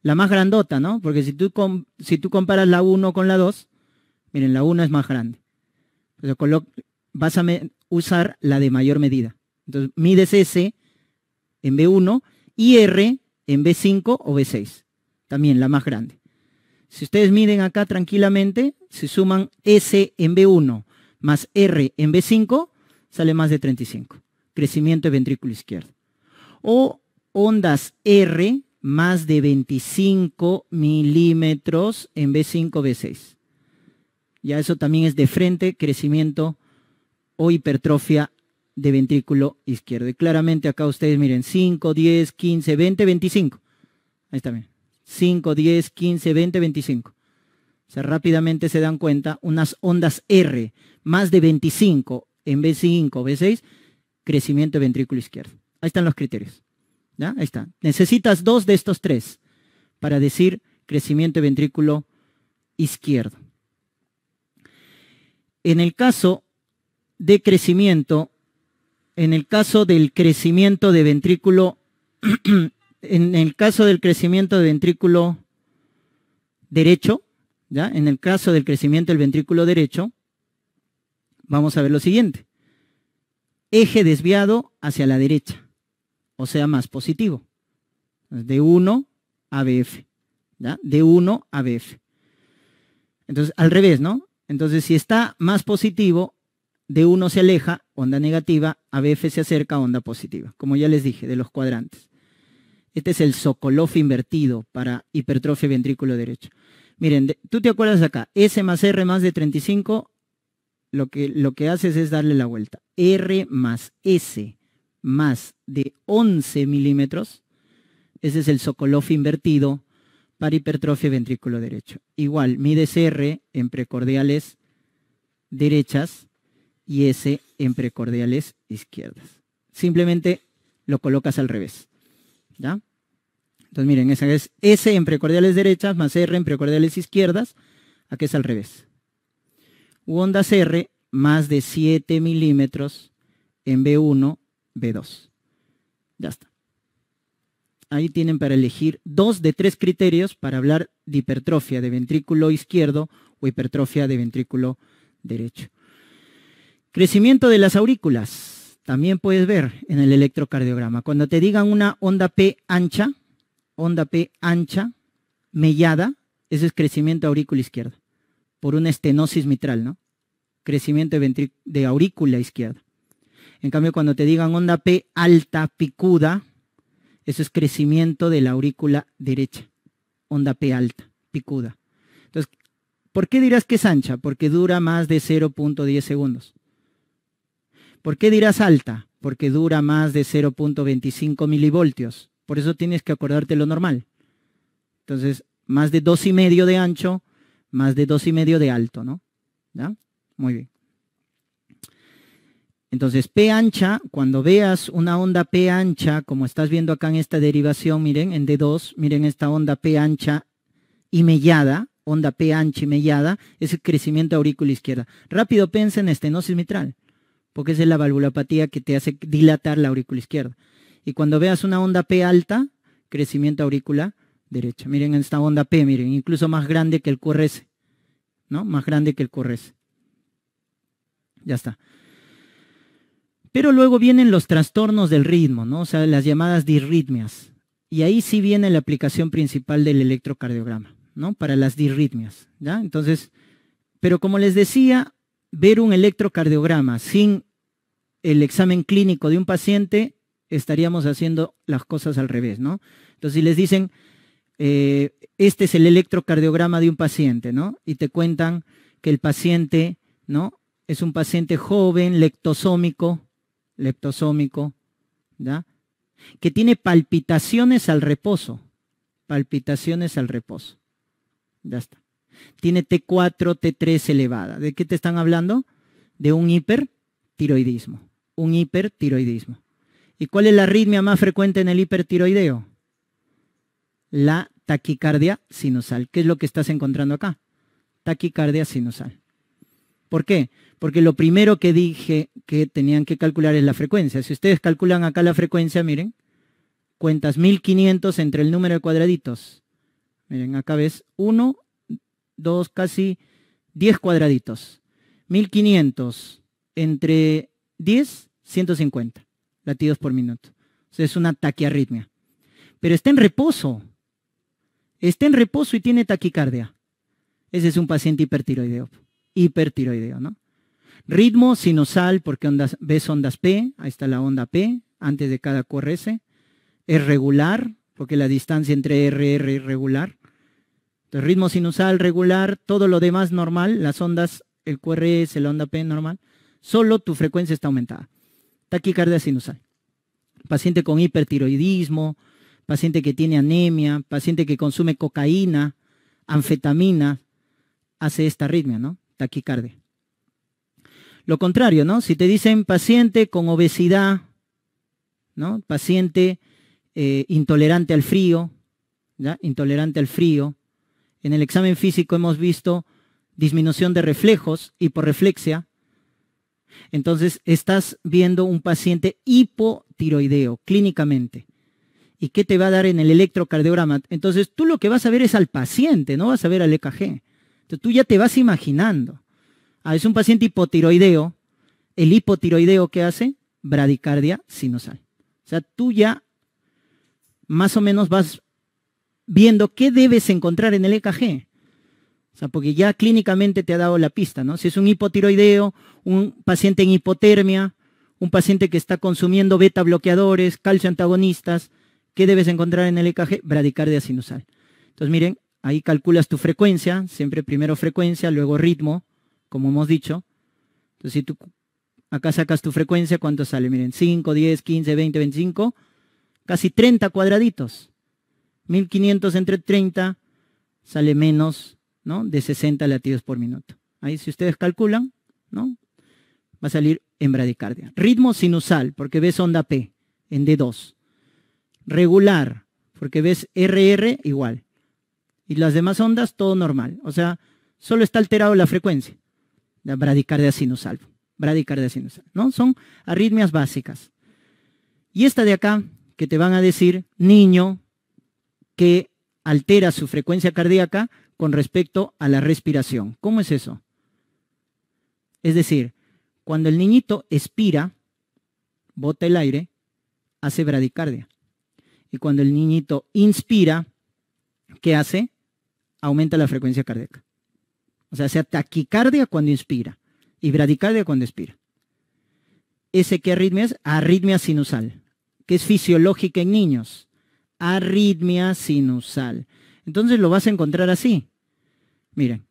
La más grandota, ¿no? Porque si tú, si tú comparas la 1 con la 2, miren, la 1 es más grande. Pues vas a usar la de mayor medida. Entonces, mides S en B1 y R en B5 o B6. También la más grande. Si ustedes miden acá tranquilamente, si suman S en B1 más R en B5, sale más de 35. Crecimiento de ventrículo izquierdo. O ondas R más de 25 milímetros en B5, B6. Ya eso también es de frente, crecimiento o hipertrofia de ventrículo izquierdo. Y claramente acá ustedes miren, 5, 10, 15, 20, 25. Ahí está bien. 5, 10, 15, 20, 25. O sea, rápidamente se dan cuenta, unas ondas R, más de 25 en B5, B6, crecimiento de ventrículo izquierdo. Ahí están los criterios. ¿Ya? Ahí está. Necesitas dos de estos tres para decir crecimiento de ventrículo izquierdo en el caso de crecimiento, en el caso del crecimiento de ventrículo, en el caso del crecimiento de ventrículo derecho, ¿ya? en el caso del crecimiento del ventrículo derecho, vamos a ver lo siguiente. Eje desviado hacia la derecha, o sea, más positivo. De 1 a BF. ¿ya? De 1 a BF. Entonces, al revés, ¿no? Entonces, si está más positivo, de uno se aleja, onda negativa, a se acerca, onda positiva, como ya les dije, de los cuadrantes. Este es el Sokolov invertido para hipertrofia ventrículo derecho. Miren, tú te acuerdas acá, S más R más de 35, lo que, lo que haces es darle la vuelta. R más S más de 11 milímetros, ese es el Sokolov invertido para hipertrofia ventrículo derecho. Igual, mides R en precordiales derechas y S en precordiales izquierdas. Simplemente lo colocas al revés. ¿Ya? Entonces, miren, esa es S en precordiales derechas más R en precordiales izquierdas. Aquí es al revés. U ondas R más de 7 milímetros en B1, B2. Ya está ahí tienen para elegir dos de tres criterios para hablar de hipertrofia de ventrículo izquierdo o hipertrofia de ventrículo derecho. Crecimiento de las aurículas. También puedes ver en el electrocardiograma. Cuando te digan una onda P ancha, onda P ancha, mellada, ese es crecimiento aurícula izquierda, por una estenosis mitral, ¿no? Crecimiento de aurícula izquierda. En cambio, cuando te digan onda P alta, picuda, eso es crecimiento de la aurícula derecha, onda P alta, picuda. Entonces, ¿por qué dirás que es ancha? Porque dura más de 0.10 segundos. ¿Por qué dirás alta? Porque dura más de 0.25 milivoltios. Por eso tienes que acordarte lo normal. Entonces, más de 2.5 y medio de ancho, más de 2.5 y medio de alto, ¿no? ¿Ya? Muy bien. Entonces, P ancha, cuando veas una onda P ancha, como estás viendo acá en esta derivación, miren, en D2, miren esta onda P ancha y mellada, onda P ancha y mellada, es el crecimiento aurícula izquierda. Rápido piensa en estenosis mitral, porque esa es la valvulopatía que te hace dilatar la aurícula izquierda. Y cuando veas una onda P alta, crecimiento aurícula derecha. Miren esta onda P, miren, incluso más grande que el QRS, ¿no? Más grande que el QRS. Ya está. Pero luego vienen los trastornos del ritmo, ¿no? O sea, las llamadas disritmias. Y ahí sí viene la aplicación principal del electrocardiograma, ¿no? Para las disritmias, ¿ya? Entonces, pero como les decía, ver un electrocardiograma sin el examen clínico de un paciente, estaríamos haciendo las cosas al revés, ¿no? Entonces, si les dicen, eh, este es el electrocardiograma de un paciente, ¿no? Y te cuentan que el paciente, ¿no? Es un paciente joven, lectosómico, leptosómico, que tiene palpitaciones al reposo. Palpitaciones al reposo. Ya está. Tiene T4, T3 elevada. ¿De qué te están hablando? De un hipertiroidismo. Un hipertiroidismo. ¿Y cuál es la arritmia más frecuente en el hipertiroideo? La taquicardia sinusal. ¿Qué es lo que estás encontrando acá? Taquicardia sinusal. ¿Por qué? Porque lo primero que dije que tenían que calcular es la frecuencia. Si ustedes calculan acá la frecuencia, miren, cuentas 1500 entre el número de cuadraditos. Miren, acá ves 1, 2, casi 10 cuadraditos. 1500 entre 10, 150 latidos por minuto. es una taquiarritmia. Pero está en reposo. Está en reposo y tiene taquicardia. Ese es un paciente hipertiroideo hipertiroideo, ¿no? Mm. Ritmo sinusal, porque ondas, ves ondas P, ahí está la onda P, antes de cada QRS. Es regular, porque la distancia entre RR es regular. Entonces, ritmo sinusal regular, todo lo demás normal, las ondas, el QRS, la onda P normal. Solo tu frecuencia está aumentada. Taquicardia sinusal. Paciente con hipertiroidismo, paciente que tiene anemia, paciente que consume cocaína, anfetamina, hace esta arritmia, ¿no? taquicardia. Lo contrario, ¿no? Si te dicen paciente con obesidad, ¿no? Paciente eh, intolerante al frío, ¿ya? Intolerante al frío. En el examen físico hemos visto disminución de reflejos, hiporreflexia. Entonces, estás viendo un paciente hipotiroideo clínicamente. ¿Y qué te va a dar en el electrocardiograma? Entonces, tú lo que vas a ver es al paciente, no vas a ver al EKG. Entonces tú ya te vas imaginando. Ah, es un paciente hipotiroideo. El hipotiroideo que hace bradicardia sinusal. O sea, tú ya más o menos vas viendo qué debes encontrar en el EKG. O sea, porque ya clínicamente te ha dado la pista, ¿no? Si es un hipotiroideo, un paciente en hipotermia, un paciente que está consumiendo beta bloqueadores, calcio antagonistas, ¿qué debes encontrar en el EKG? Bradicardia sinusal. Entonces, miren, Ahí calculas tu frecuencia, siempre primero frecuencia, luego ritmo, como hemos dicho. Entonces, si tú acá sacas tu frecuencia, ¿cuánto sale? Miren, 5, 10, 15, 20, 25, casi 30 cuadraditos. 1500 entre 30 sale menos ¿no? de 60 latidos por minuto. Ahí si ustedes calculan, ¿no? va a salir en bradicardia. Ritmo sinusal, porque ves onda P en D2. Regular, porque ves RR igual. Y las demás ondas, todo normal. O sea, solo está alterado la frecuencia. La bradicardia sinusal. Bradicardia sinusal. ¿no? Son arritmias básicas. Y esta de acá, que te van a decir, niño, que altera su frecuencia cardíaca con respecto a la respiración. ¿Cómo es eso? Es decir, cuando el niñito expira, bota el aire, hace bradicardia. Y cuando el niñito inspira, ¿qué hace? aumenta la frecuencia cardíaca. O sea, sea taquicardia cuando inspira y bradicardia cuando expira. ¿Ese qué arritmia es? Arritmia sinusal, que es fisiológica en niños. Arritmia sinusal. Entonces lo vas a encontrar así. Miren,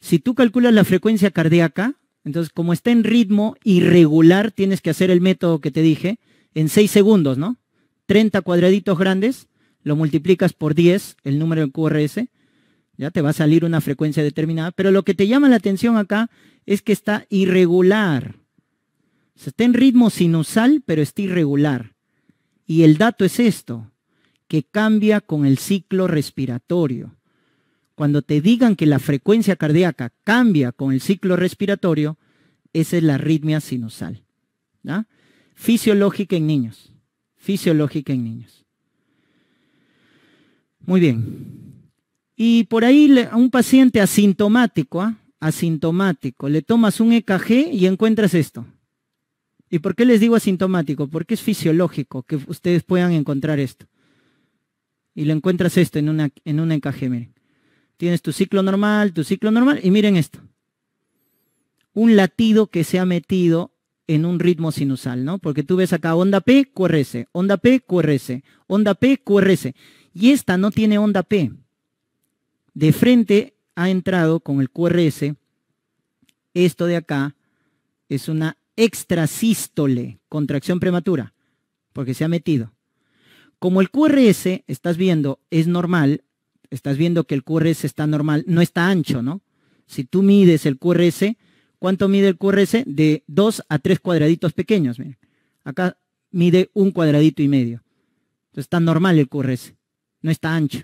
si tú calculas la frecuencia cardíaca, entonces como está en ritmo irregular, tienes que hacer el método que te dije en 6 segundos, ¿no? 30 cuadraditos grandes, lo multiplicas por 10, el número del QRS, ya te va a salir una frecuencia determinada, pero lo que te llama la atención acá es que está irregular. O está en ritmo sinusal, pero está irregular. Y el dato es esto, que cambia con el ciclo respiratorio. Cuando te digan que la frecuencia cardíaca cambia con el ciclo respiratorio, esa es la arritmia sinusal. Fisiológica en niños. Fisiológica en niños. Muy bien. Y por ahí a un paciente asintomático, ¿ah? asintomático, le tomas un EKG y encuentras esto. ¿Y por qué les digo asintomático? Porque es fisiológico que ustedes puedan encontrar esto. Y lo encuentras esto en una, en una EKG, miren. Tienes tu ciclo normal, tu ciclo normal, y miren esto. Un latido que se ha metido en un ritmo sinusal, ¿no? Porque tú ves acá onda P, QRS, onda P, QRS, onda P, QRS. Y esta no tiene onda P de frente ha entrado con el QRS. Esto de acá es una extrasístole, contracción prematura, porque se ha metido. Como el QRS, estás viendo, es normal, estás viendo que el QRS está normal, no está ancho, ¿no? Si tú mides el QRS, ¿cuánto mide el QRS? De 2 a tres cuadraditos pequeños. Acá mide un cuadradito y medio. Entonces está normal el QRS, no está ancho.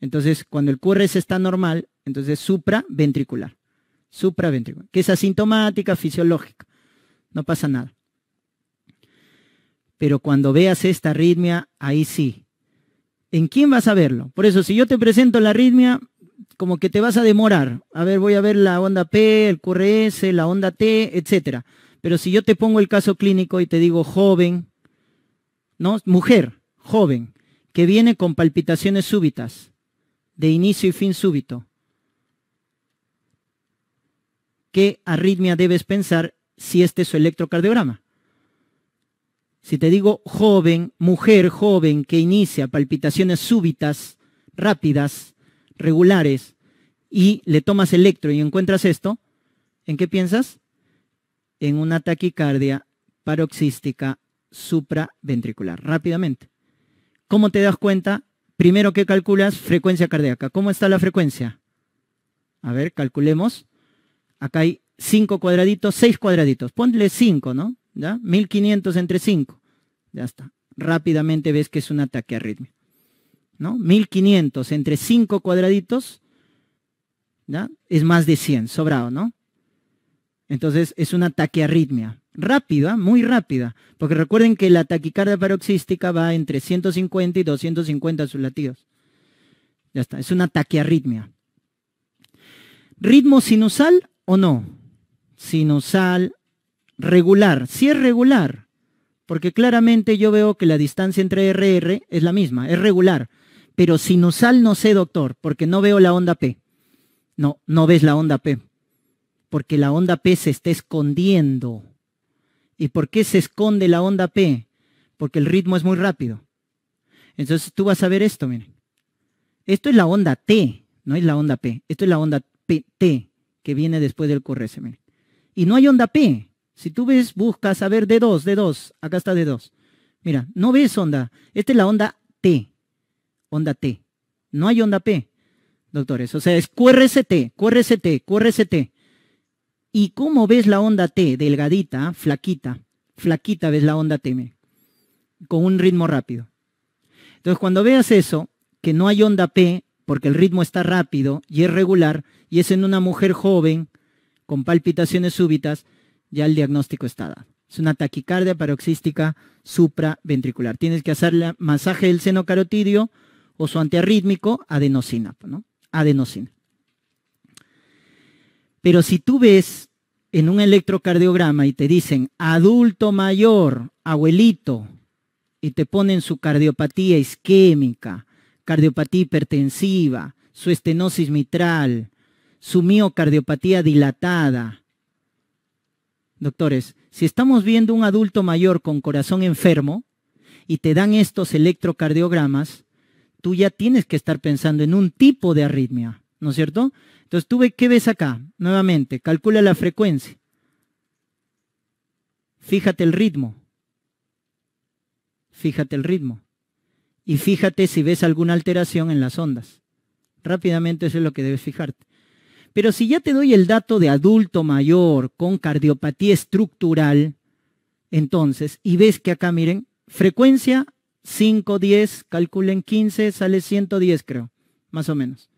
Entonces, cuando el QRS está normal, entonces supraventricular. Supraventricular. Que es asintomática, fisiológica. No pasa nada. Pero cuando veas esta arritmia, ahí sí. ¿En quién vas a verlo? Por eso, si yo te presento la arritmia, como que te vas a demorar. A ver, voy a ver la onda P, el QRS, la onda T, etcétera. Pero si yo te pongo el caso clínico y te digo joven, ¿no? Mujer, joven, que viene con palpitaciones súbitas, de inicio y fin súbito. ¿Qué arritmia debes pensar si este es su electrocardiograma? Si te digo joven, mujer joven que inicia palpitaciones súbitas, rápidas, regulares, y le tomas electro y encuentras esto, ¿en qué piensas? En una taquicardia paroxística supraventricular, rápidamente. ¿Cómo te das cuenta? Primero que calculas, frecuencia cardíaca. ¿Cómo está la frecuencia? A ver, calculemos. Acá hay 5 cuadraditos, 6 cuadraditos. Ponle 5, ¿no? ¿Ya? 1500 entre 5. Ya está. Rápidamente ves que es un ataque arritmia. ¿No? 1500 entre 5 cuadraditos, Es más de 100, sobrado, ¿no? Entonces es una taquiarritmia rápida, muy rápida, porque recuerden que la taquicardia paroxística va entre 150 y 250 sus latidos. Ya está, es una taquiarritmia. ¿Ritmo sinusal o no? Sinusal regular, si sí es regular, porque claramente yo veo que la distancia entre RR es la misma, es regular, pero sinusal no sé, doctor, porque no veo la onda P. No, no ves la onda P. Porque la onda P se está escondiendo. ¿Y por qué se esconde la onda P? Porque el ritmo es muy rápido. Entonces tú vas a ver esto, miren. Esto es la onda T, no es la onda P. Esto es la onda pt T que viene después del QRS, miren. Y no hay onda P. Si tú ves, buscas, a ver, D2, D2, acá está D2. Mira, no ves onda. Esta es la onda T. Onda T. No hay onda P, doctores. O sea, es QRST, QRST, QRST. ¿Y cómo ves la onda T? Delgadita, flaquita. Flaquita ves la onda T, con un ritmo rápido. Entonces, cuando veas eso, que no hay onda P, porque el ritmo está rápido y es regular, y es en una mujer joven, con palpitaciones súbitas, ya el diagnóstico está dado. Es una taquicardia paroxística supraventricular. Tienes que hacerle masaje del seno carotidio o su antiarrítmico, adenosina, ¿no? Adenosina. Pero si tú ves en un electrocardiograma y te dicen adulto mayor, abuelito, y te ponen su cardiopatía isquémica, cardiopatía hipertensiva, su estenosis mitral, su miocardiopatía dilatada. Doctores, si estamos viendo un adulto mayor con corazón enfermo y te dan estos electrocardiogramas, tú ya tienes que estar pensando en un tipo de arritmia, ¿no es cierto? Entonces, tú ¿qué ves acá? Nuevamente, calcula la frecuencia. Fíjate el ritmo. Fíjate el ritmo. Y fíjate si ves alguna alteración en las ondas. Rápidamente eso es lo que debes fijarte. Pero si ya te doy el dato de adulto mayor con cardiopatía estructural, entonces, y ves que acá, miren, frecuencia 5, 10, calculen 15, sale 110 creo, más o menos.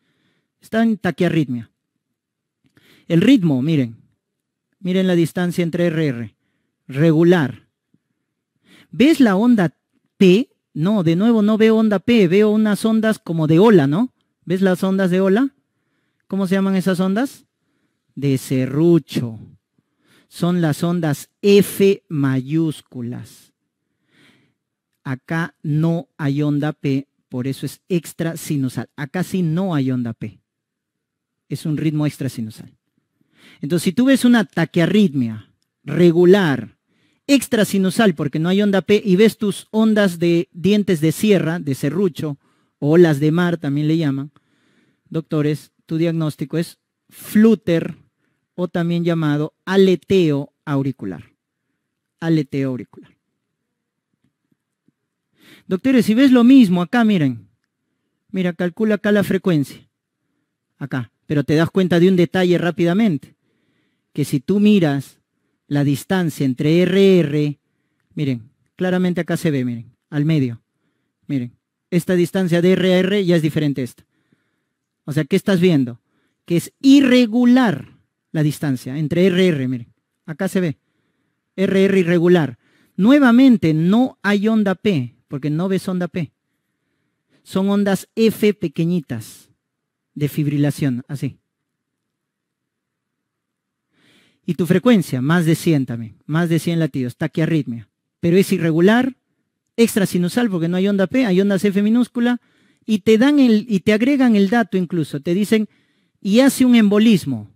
Está en taquiarritmia. El ritmo, miren. Miren la distancia entre RR. Regular. ¿Ves la onda P? No, de nuevo no veo onda P, veo unas ondas como de ola, ¿no? ¿Ves las ondas de ola? ¿Cómo se llaman esas ondas? De serrucho. Son las ondas F mayúsculas. Acá no hay onda P, por eso es extra sinusal. Acá sí no hay onda P es un ritmo extrasinusal. Entonces, si tú ves una taquiarritmia regular, extrasinusal, porque no hay onda P, y ves tus ondas de dientes de sierra, de serrucho, o las de mar también le llaman, doctores, tu diagnóstico es flúter o también llamado aleteo auricular. Aleteo auricular. Doctores, si ves lo mismo acá, miren, mira, calcula acá la frecuencia. Acá, pero te das cuenta de un detalle rápidamente, que si tú miras la distancia entre RR, miren, claramente acá se ve, miren, al medio, miren, esta distancia de RR ya es diferente a esta. O sea, ¿qué estás viendo? Que es irregular la distancia entre RR, miren, acá se ve, RR irregular. Nuevamente, no hay onda P, porque no ves onda P. Son ondas F pequeñitas. De fibrilación, así. Y tu frecuencia, más de 100 también, más de 100 latidos, taquiarritmia. Pero es irregular, extrasinusal porque no hay onda P, hay onda F minúscula, y te, dan el, y te agregan el dato incluso, te dicen, y hace un embolismo,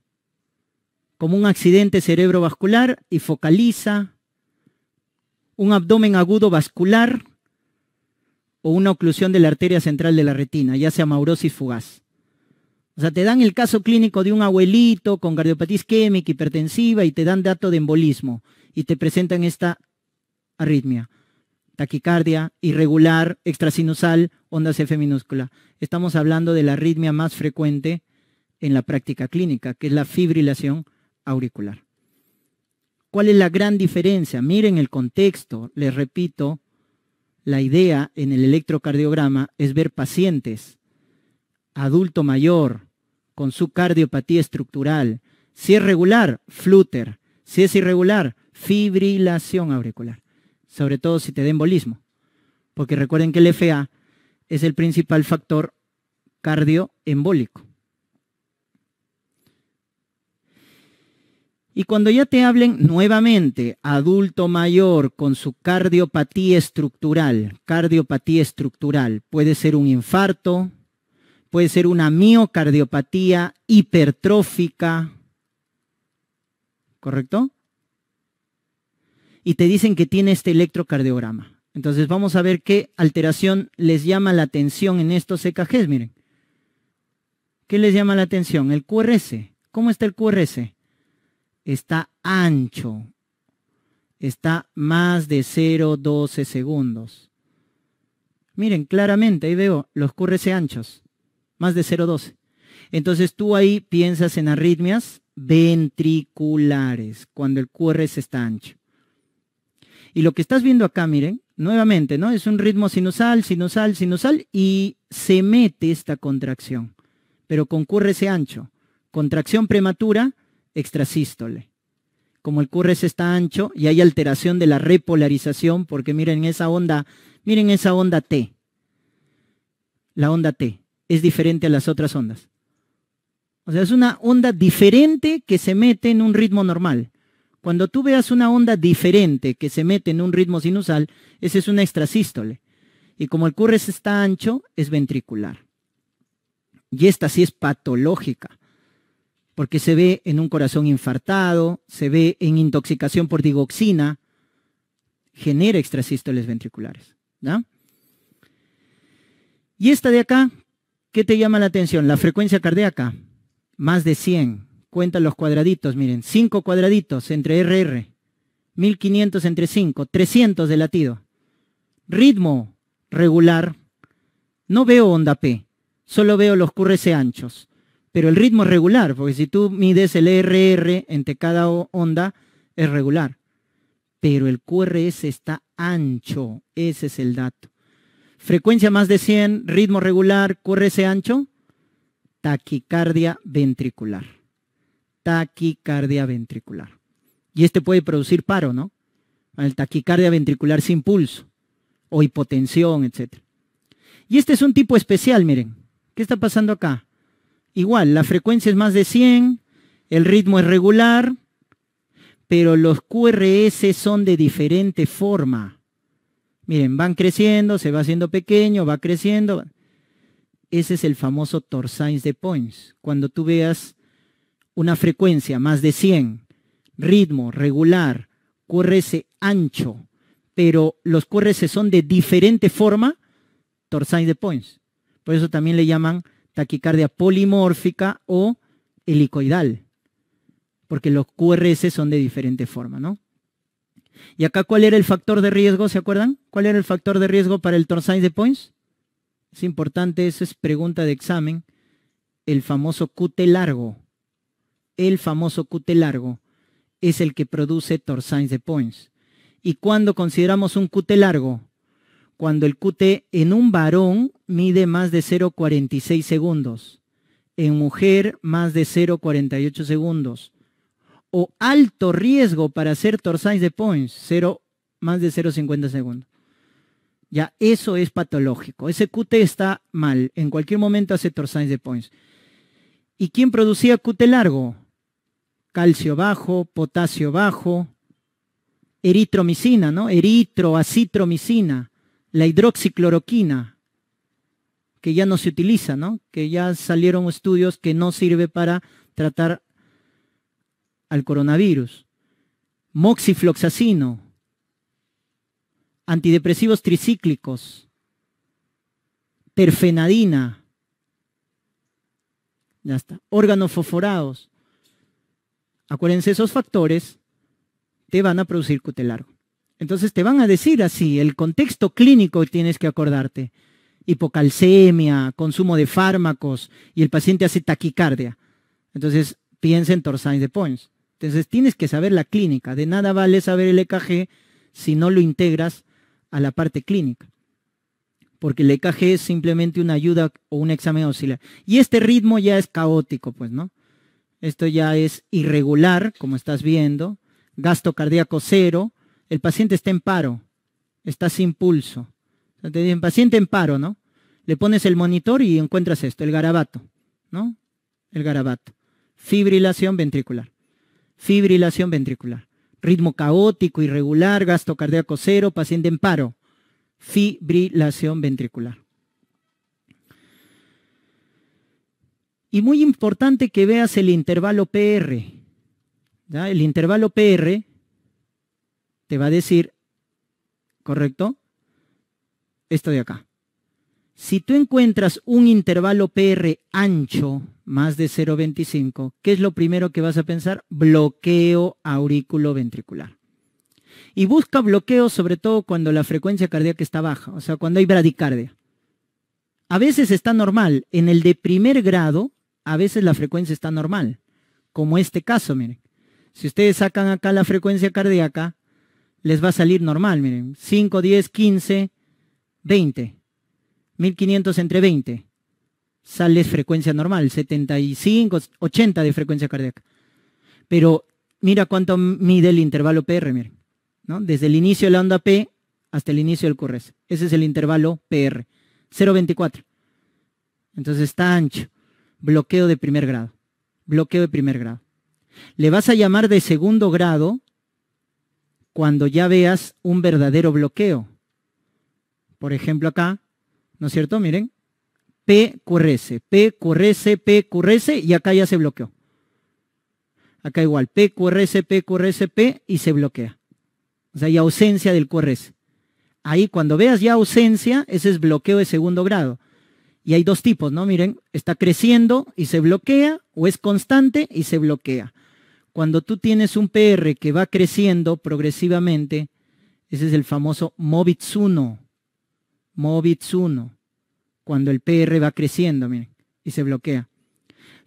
como un accidente cerebrovascular, y focaliza, un abdomen agudo vascular, o una oclusión de la arteria central de la retina, ya sea maurosis fugaz. O sea, te dan el caso clínico de un abuelito con cardiopatía isquémica, hipertensiva, y te dan dato de embolismo, y te presentan esta arritmia, taquicardia, irregular, extrasinusal, ondas F minúscula. Estamos hablando de la arritmia más frecuente en la práctica clínica, que es la fibrilación auricular. ¿Cuál es la gran diferencia? Miren el contexto, les repito, la idea en el electrocardiograma es ver pacientes adulto mayor, con su cardiopatía estructural. Si es regular, flúter. Si es irregular, fibrilación auricular. Sobre todo si te da embolismo. Porque recuerden que el FA es el principal factor cardioembólico. Y cuando ya te hablen nuevamente, adulto mayor con su cardiopatía estructural, cardiopatía estructural, puede ser un infarto, puede ser una miocardiopatía hipertrófica, ¿correcto? Y te dicen que tiene este electrocardiograma. Entonces vamos a ver qué alteración les llama la atención en estos EKGs, miren. ¿Qué les llama la atención? El QRS. ¿Cómo está el QRS? Está ancho. Está más de 0,12 segundos. Miren, claramente, ahí veo los QRS anchos más de 0,12. Entonces tú ahí piensas en arritmias ventriculares, cuando el QRS está ancho. Y lo que estás viendo acá, miren, nuevamente, ¿no? Es un ritmo sinusal, sinusal, sinusal, y se mete esta contracción, pero con QRS ancho. Contracción prematura, extrasístole. Como el QRS está ancho y hay alteración de la repolarización, porque miren esa onda, miren esa onda T. La onda T es diferente a las otras ondas. O sea, es una onda diferente que se mete en un ritmo normal. Cuando tú veas una onda diferente que se mete en un ritmo sinusal, esa es una extrasístole. Y como el curres está ancho, es ventricular. Y esta sí es patológica, porque se ve en un corazón infartado, se ve en intoxicación por digoxina, genera extrasístoles ventriculares. Y esta de acá, ¿Qué te llama la atención? La frecuencia cardíaca, más de 100. Cuenta los cuadraditos, miren, 5 cuadraditos entre RR, 1500 entre 5, 300 de latido. Ritmo regular, no veo onda P, solo veo los QRS anchos, pero el ritmo es regular, porque si tú mides el RR entre cada onda, es regular. Pero el QRS está ancho, ese es el dato frecuencia más de 100, ritmo regular, QRS ancho, taquicardia ventricular. Taquicardia ventricular. Y este puede producir paro, ¿no? El taquicardia ventricular sin pulso o hipotensión, etc. Y este es un tipo especial, miren. ¿Qué está pasando acá? Igual, la frecuencia es más de 100, el ritmo es regular, pero los QRS son de diferente forma. Miren, van creciendo, se va haciendo pequeño, va creciendo. Ese es el famoso torsades de points. Cuando tú veas una frecuencia más de 100, ritmo regular, QRS ancho, pero los QRS son de diferente forma, torsades de points. Por eso también le llaman taquicardia polimórfica o helicoidal, porque los QRS son de diferente forma, ¿no? Y acá, ¿cuál era el factor de riesgo? ¿Se acuerdan? ¿Cuál era el factor de riesgo para el torsion de Points? Es importante, Esa es pregunta de examen. El famoso cute largo. El famoso cute largo es el que produce torsion de Points. ¿Y cuándo consideramos un cute largo? Cuando el cute en un varón mide más de 0,46 segundos. En mujer, más de 0,48 segundos o alto riesgo para hacer torsades de points, cero, más de 0,50 segundos. Ya, eso es patológico. Ese QT está mal. En cualquier momento hace torsades de points. ¿Y quién producía QT largo? Calcio bajo, potasio bajo, eritromicina, ¿no? Eritroacitromicina, la hidroxicloroquina, que ya no se utiliza, ¿no? Que ya salieron estudios que no sirve para tratar al coronavirus, moxifloxacino, antidepresivos tricíclicos, terfenadina, ya está, órganos fosforados. Acuérdense, esos factores te van a producir cutelar. Entonces te van a decir así, el contexto clínico tienes que acordarte. Hipocalcemia, consumo de fármacos y el paciente hace taquicardia. Entonces piensa en de Pons. Entonces tienes que saber la clínica. De nada vale saber el EKG si no lo integras a la parte clínica. Porque el EKG es simplemente una ayuda o un examen auxiliar. Y este ritmo ya es caótico, pues, ¿no? Esto ya es irregular, como estás viendo. Gasto cardíaco cero. El paciente está en paro. Está sin pulso. Te dicen, paciente en paro, ¿no? Le pones el monitor y encuentras esto, el garabato, ¿no? El garabato. Fibrilación ventricular fibrilación ventricular. Ritmo caótico, irregular, gasto cardíaco cero, paciente en paro. Fibrilación ventricular. Y muy importante que veas el intervalo PR. El intervalo PR te va a decir, ¿correcto? Esto de acá. Si tú encuentras un intervalo PR ancho, más de 0,25, ¿qué es lo primero que vas a pensar? Bloqueo ventricular. Y busca bloqueo sobre todo cuando la frecuencia cardíaca está baja, o sea, cuando hay bradicardia. A veces está normal, en el de primer grado, a veces la frecuencia está normal, como este caso, miren. Si ustedes sacan acá la frecuencia cardíaca, les va a salir normal, miren, 5, 10, 15, 20. 1500 entre 20. Sales frecuencia normal, 75, 80 de frecuencia cardíaca. Pero mira cuánto mide el intervalo PR, mira, ¿no? Desde el inicio de la onda P hasta el inicio del corres. Ese es el intervalo PR, 0.24. Entonces está ancho. Bloqueo de primer grado. Bloqueo de primer grado. Le vas a llamar de segundo grado cuando ya veas un verdadero bloqueo. Por ejemplo, acá ¿No es cierto? Miren. P correse P correse P correse y acá ya se bloqueó. Acá igual, P correse P correse P y se bloquea. O sea, hay ausencia del QRS. Ahí cuando veas ya ausencia, ese es bloqueo de segundo grado. Y hay dos tipos, ¿no? Miren, está creciendo y se bloquea o es constante y se bloquea. Cuando tú tienes un PR que va creciendo progresivamente, ese es el famoso Mobitsuno. Movitz 1, cuando el PR va creciendo, miren, y se bloquea.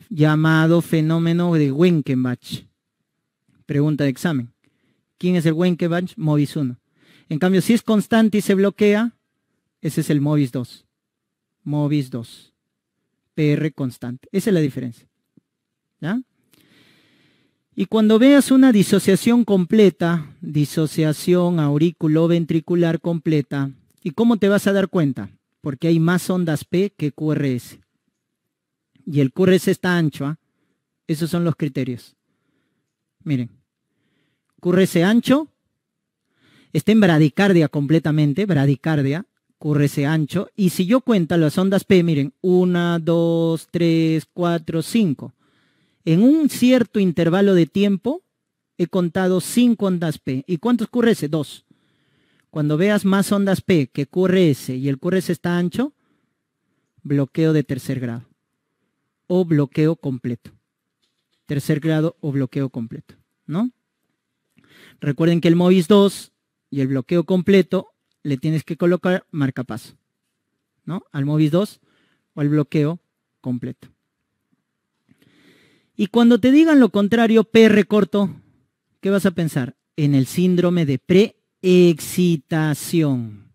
Llamado fenómeno de Wenkenbach. Pregunta de examen. ¿Quién es el Wenkenbach? Movis 1. En cambio, si es constante y se bloquea, ese es el Movis 2. Movis 2. PR constante. Esa es la diferencia. ¿Ya? Y cuando veas una disociación completa, disociación aurículo-ventricular completa, ¿Y cómo te vas a dar cuenta? Porque hay más ondas P que QRS. Y el QRS está ancho. ¿ah? Esos son los criterios. Miren. QRS ancho. Está en bradicardia completamente. Bradicardia. QRS ancho. Y si yo cuento las ondas P, miren. 1, 2, 3, 4, 5. En un cierto intervalo de tiempo he contado 5 ondas P. ¿Y cuántos QRS? 2. Cuando veas más ondas P que QRS y el QRS está ancho, bloqueo de tercer grado o bloqueo completo. Tercer grado o bloqueo completo, ¿no? Recuerden que el MOVIS 2 y el bloqueo completo le tienes que colocar marcapaso, ¿no? Al MOVIS 2 o al bloqueo completo. Y cuando te digan lo contrario, PR corto, ¿qué vas a pensar? En el síndrome de pre excitación.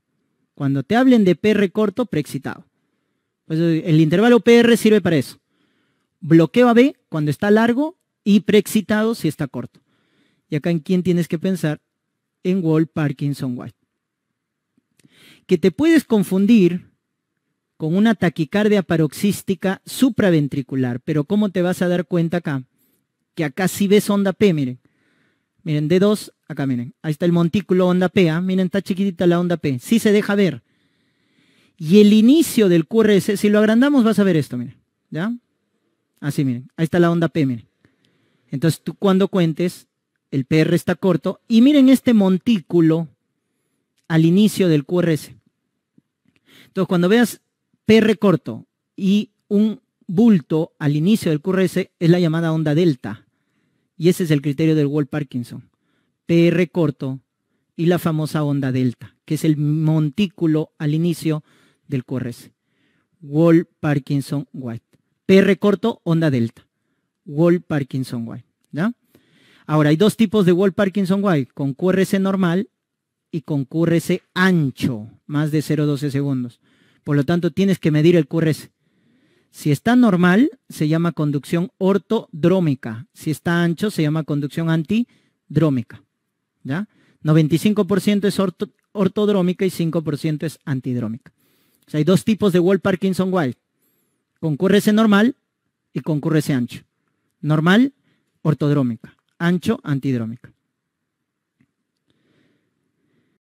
Cuando te hablen de PR corto, preexcitado. Pues el intervalo PR sirve para eso. Bloqueo a B cuando está largo y preexcitado si está corto. Y acá en quién tienes que pensar? En Wall Parkinson White. Que te puedes confundir con una taquicardia paroxística supraventricular, pero ¿cómo te vas a dar cuenta acá? Que acá sí ves onda P, miren. Miren, D2, acá miren, ahí está el montículo onda P, ¿ah? miren, está chiquitita la onda P, sí se deja ver. Y el inicio del QRS, si lo agrandamos vas a ver esto, miren, ¿ya? Así, miren, ahí está la onda P, miren. Entonces tú cuando cuentes, el PR está corto, y miren este montículo al inicio del QRS. Entonces cuando veas PR corto y un bulto al inicio del QRS, es la llamada onda delta. Y ese es el criterio del Wall Parkinson. PR corto y la famosa onda delta, que es el montículo al inicio del QRS. Wall Parkinson White. PR corto, onda delta. Wall Parkinson White. Ahora, hay dos tipos de Wall Parkinson White, con QRS normal y con QRS ancho, más de 0,12 segundos. Por lo tanto, tienes que medir el QRS. Si está normal, se llama conducción ortodrómica. Si está ancho, se llama conducción antidrómica. ¿Ya? 95% es ortodrómica y 5% es antidrómica. O sea, hay dos tipos de Wall Parkinson Wild. Concurrese normal y concurrese ancho. Normal, ortodrómica. Ancho, antidrómica.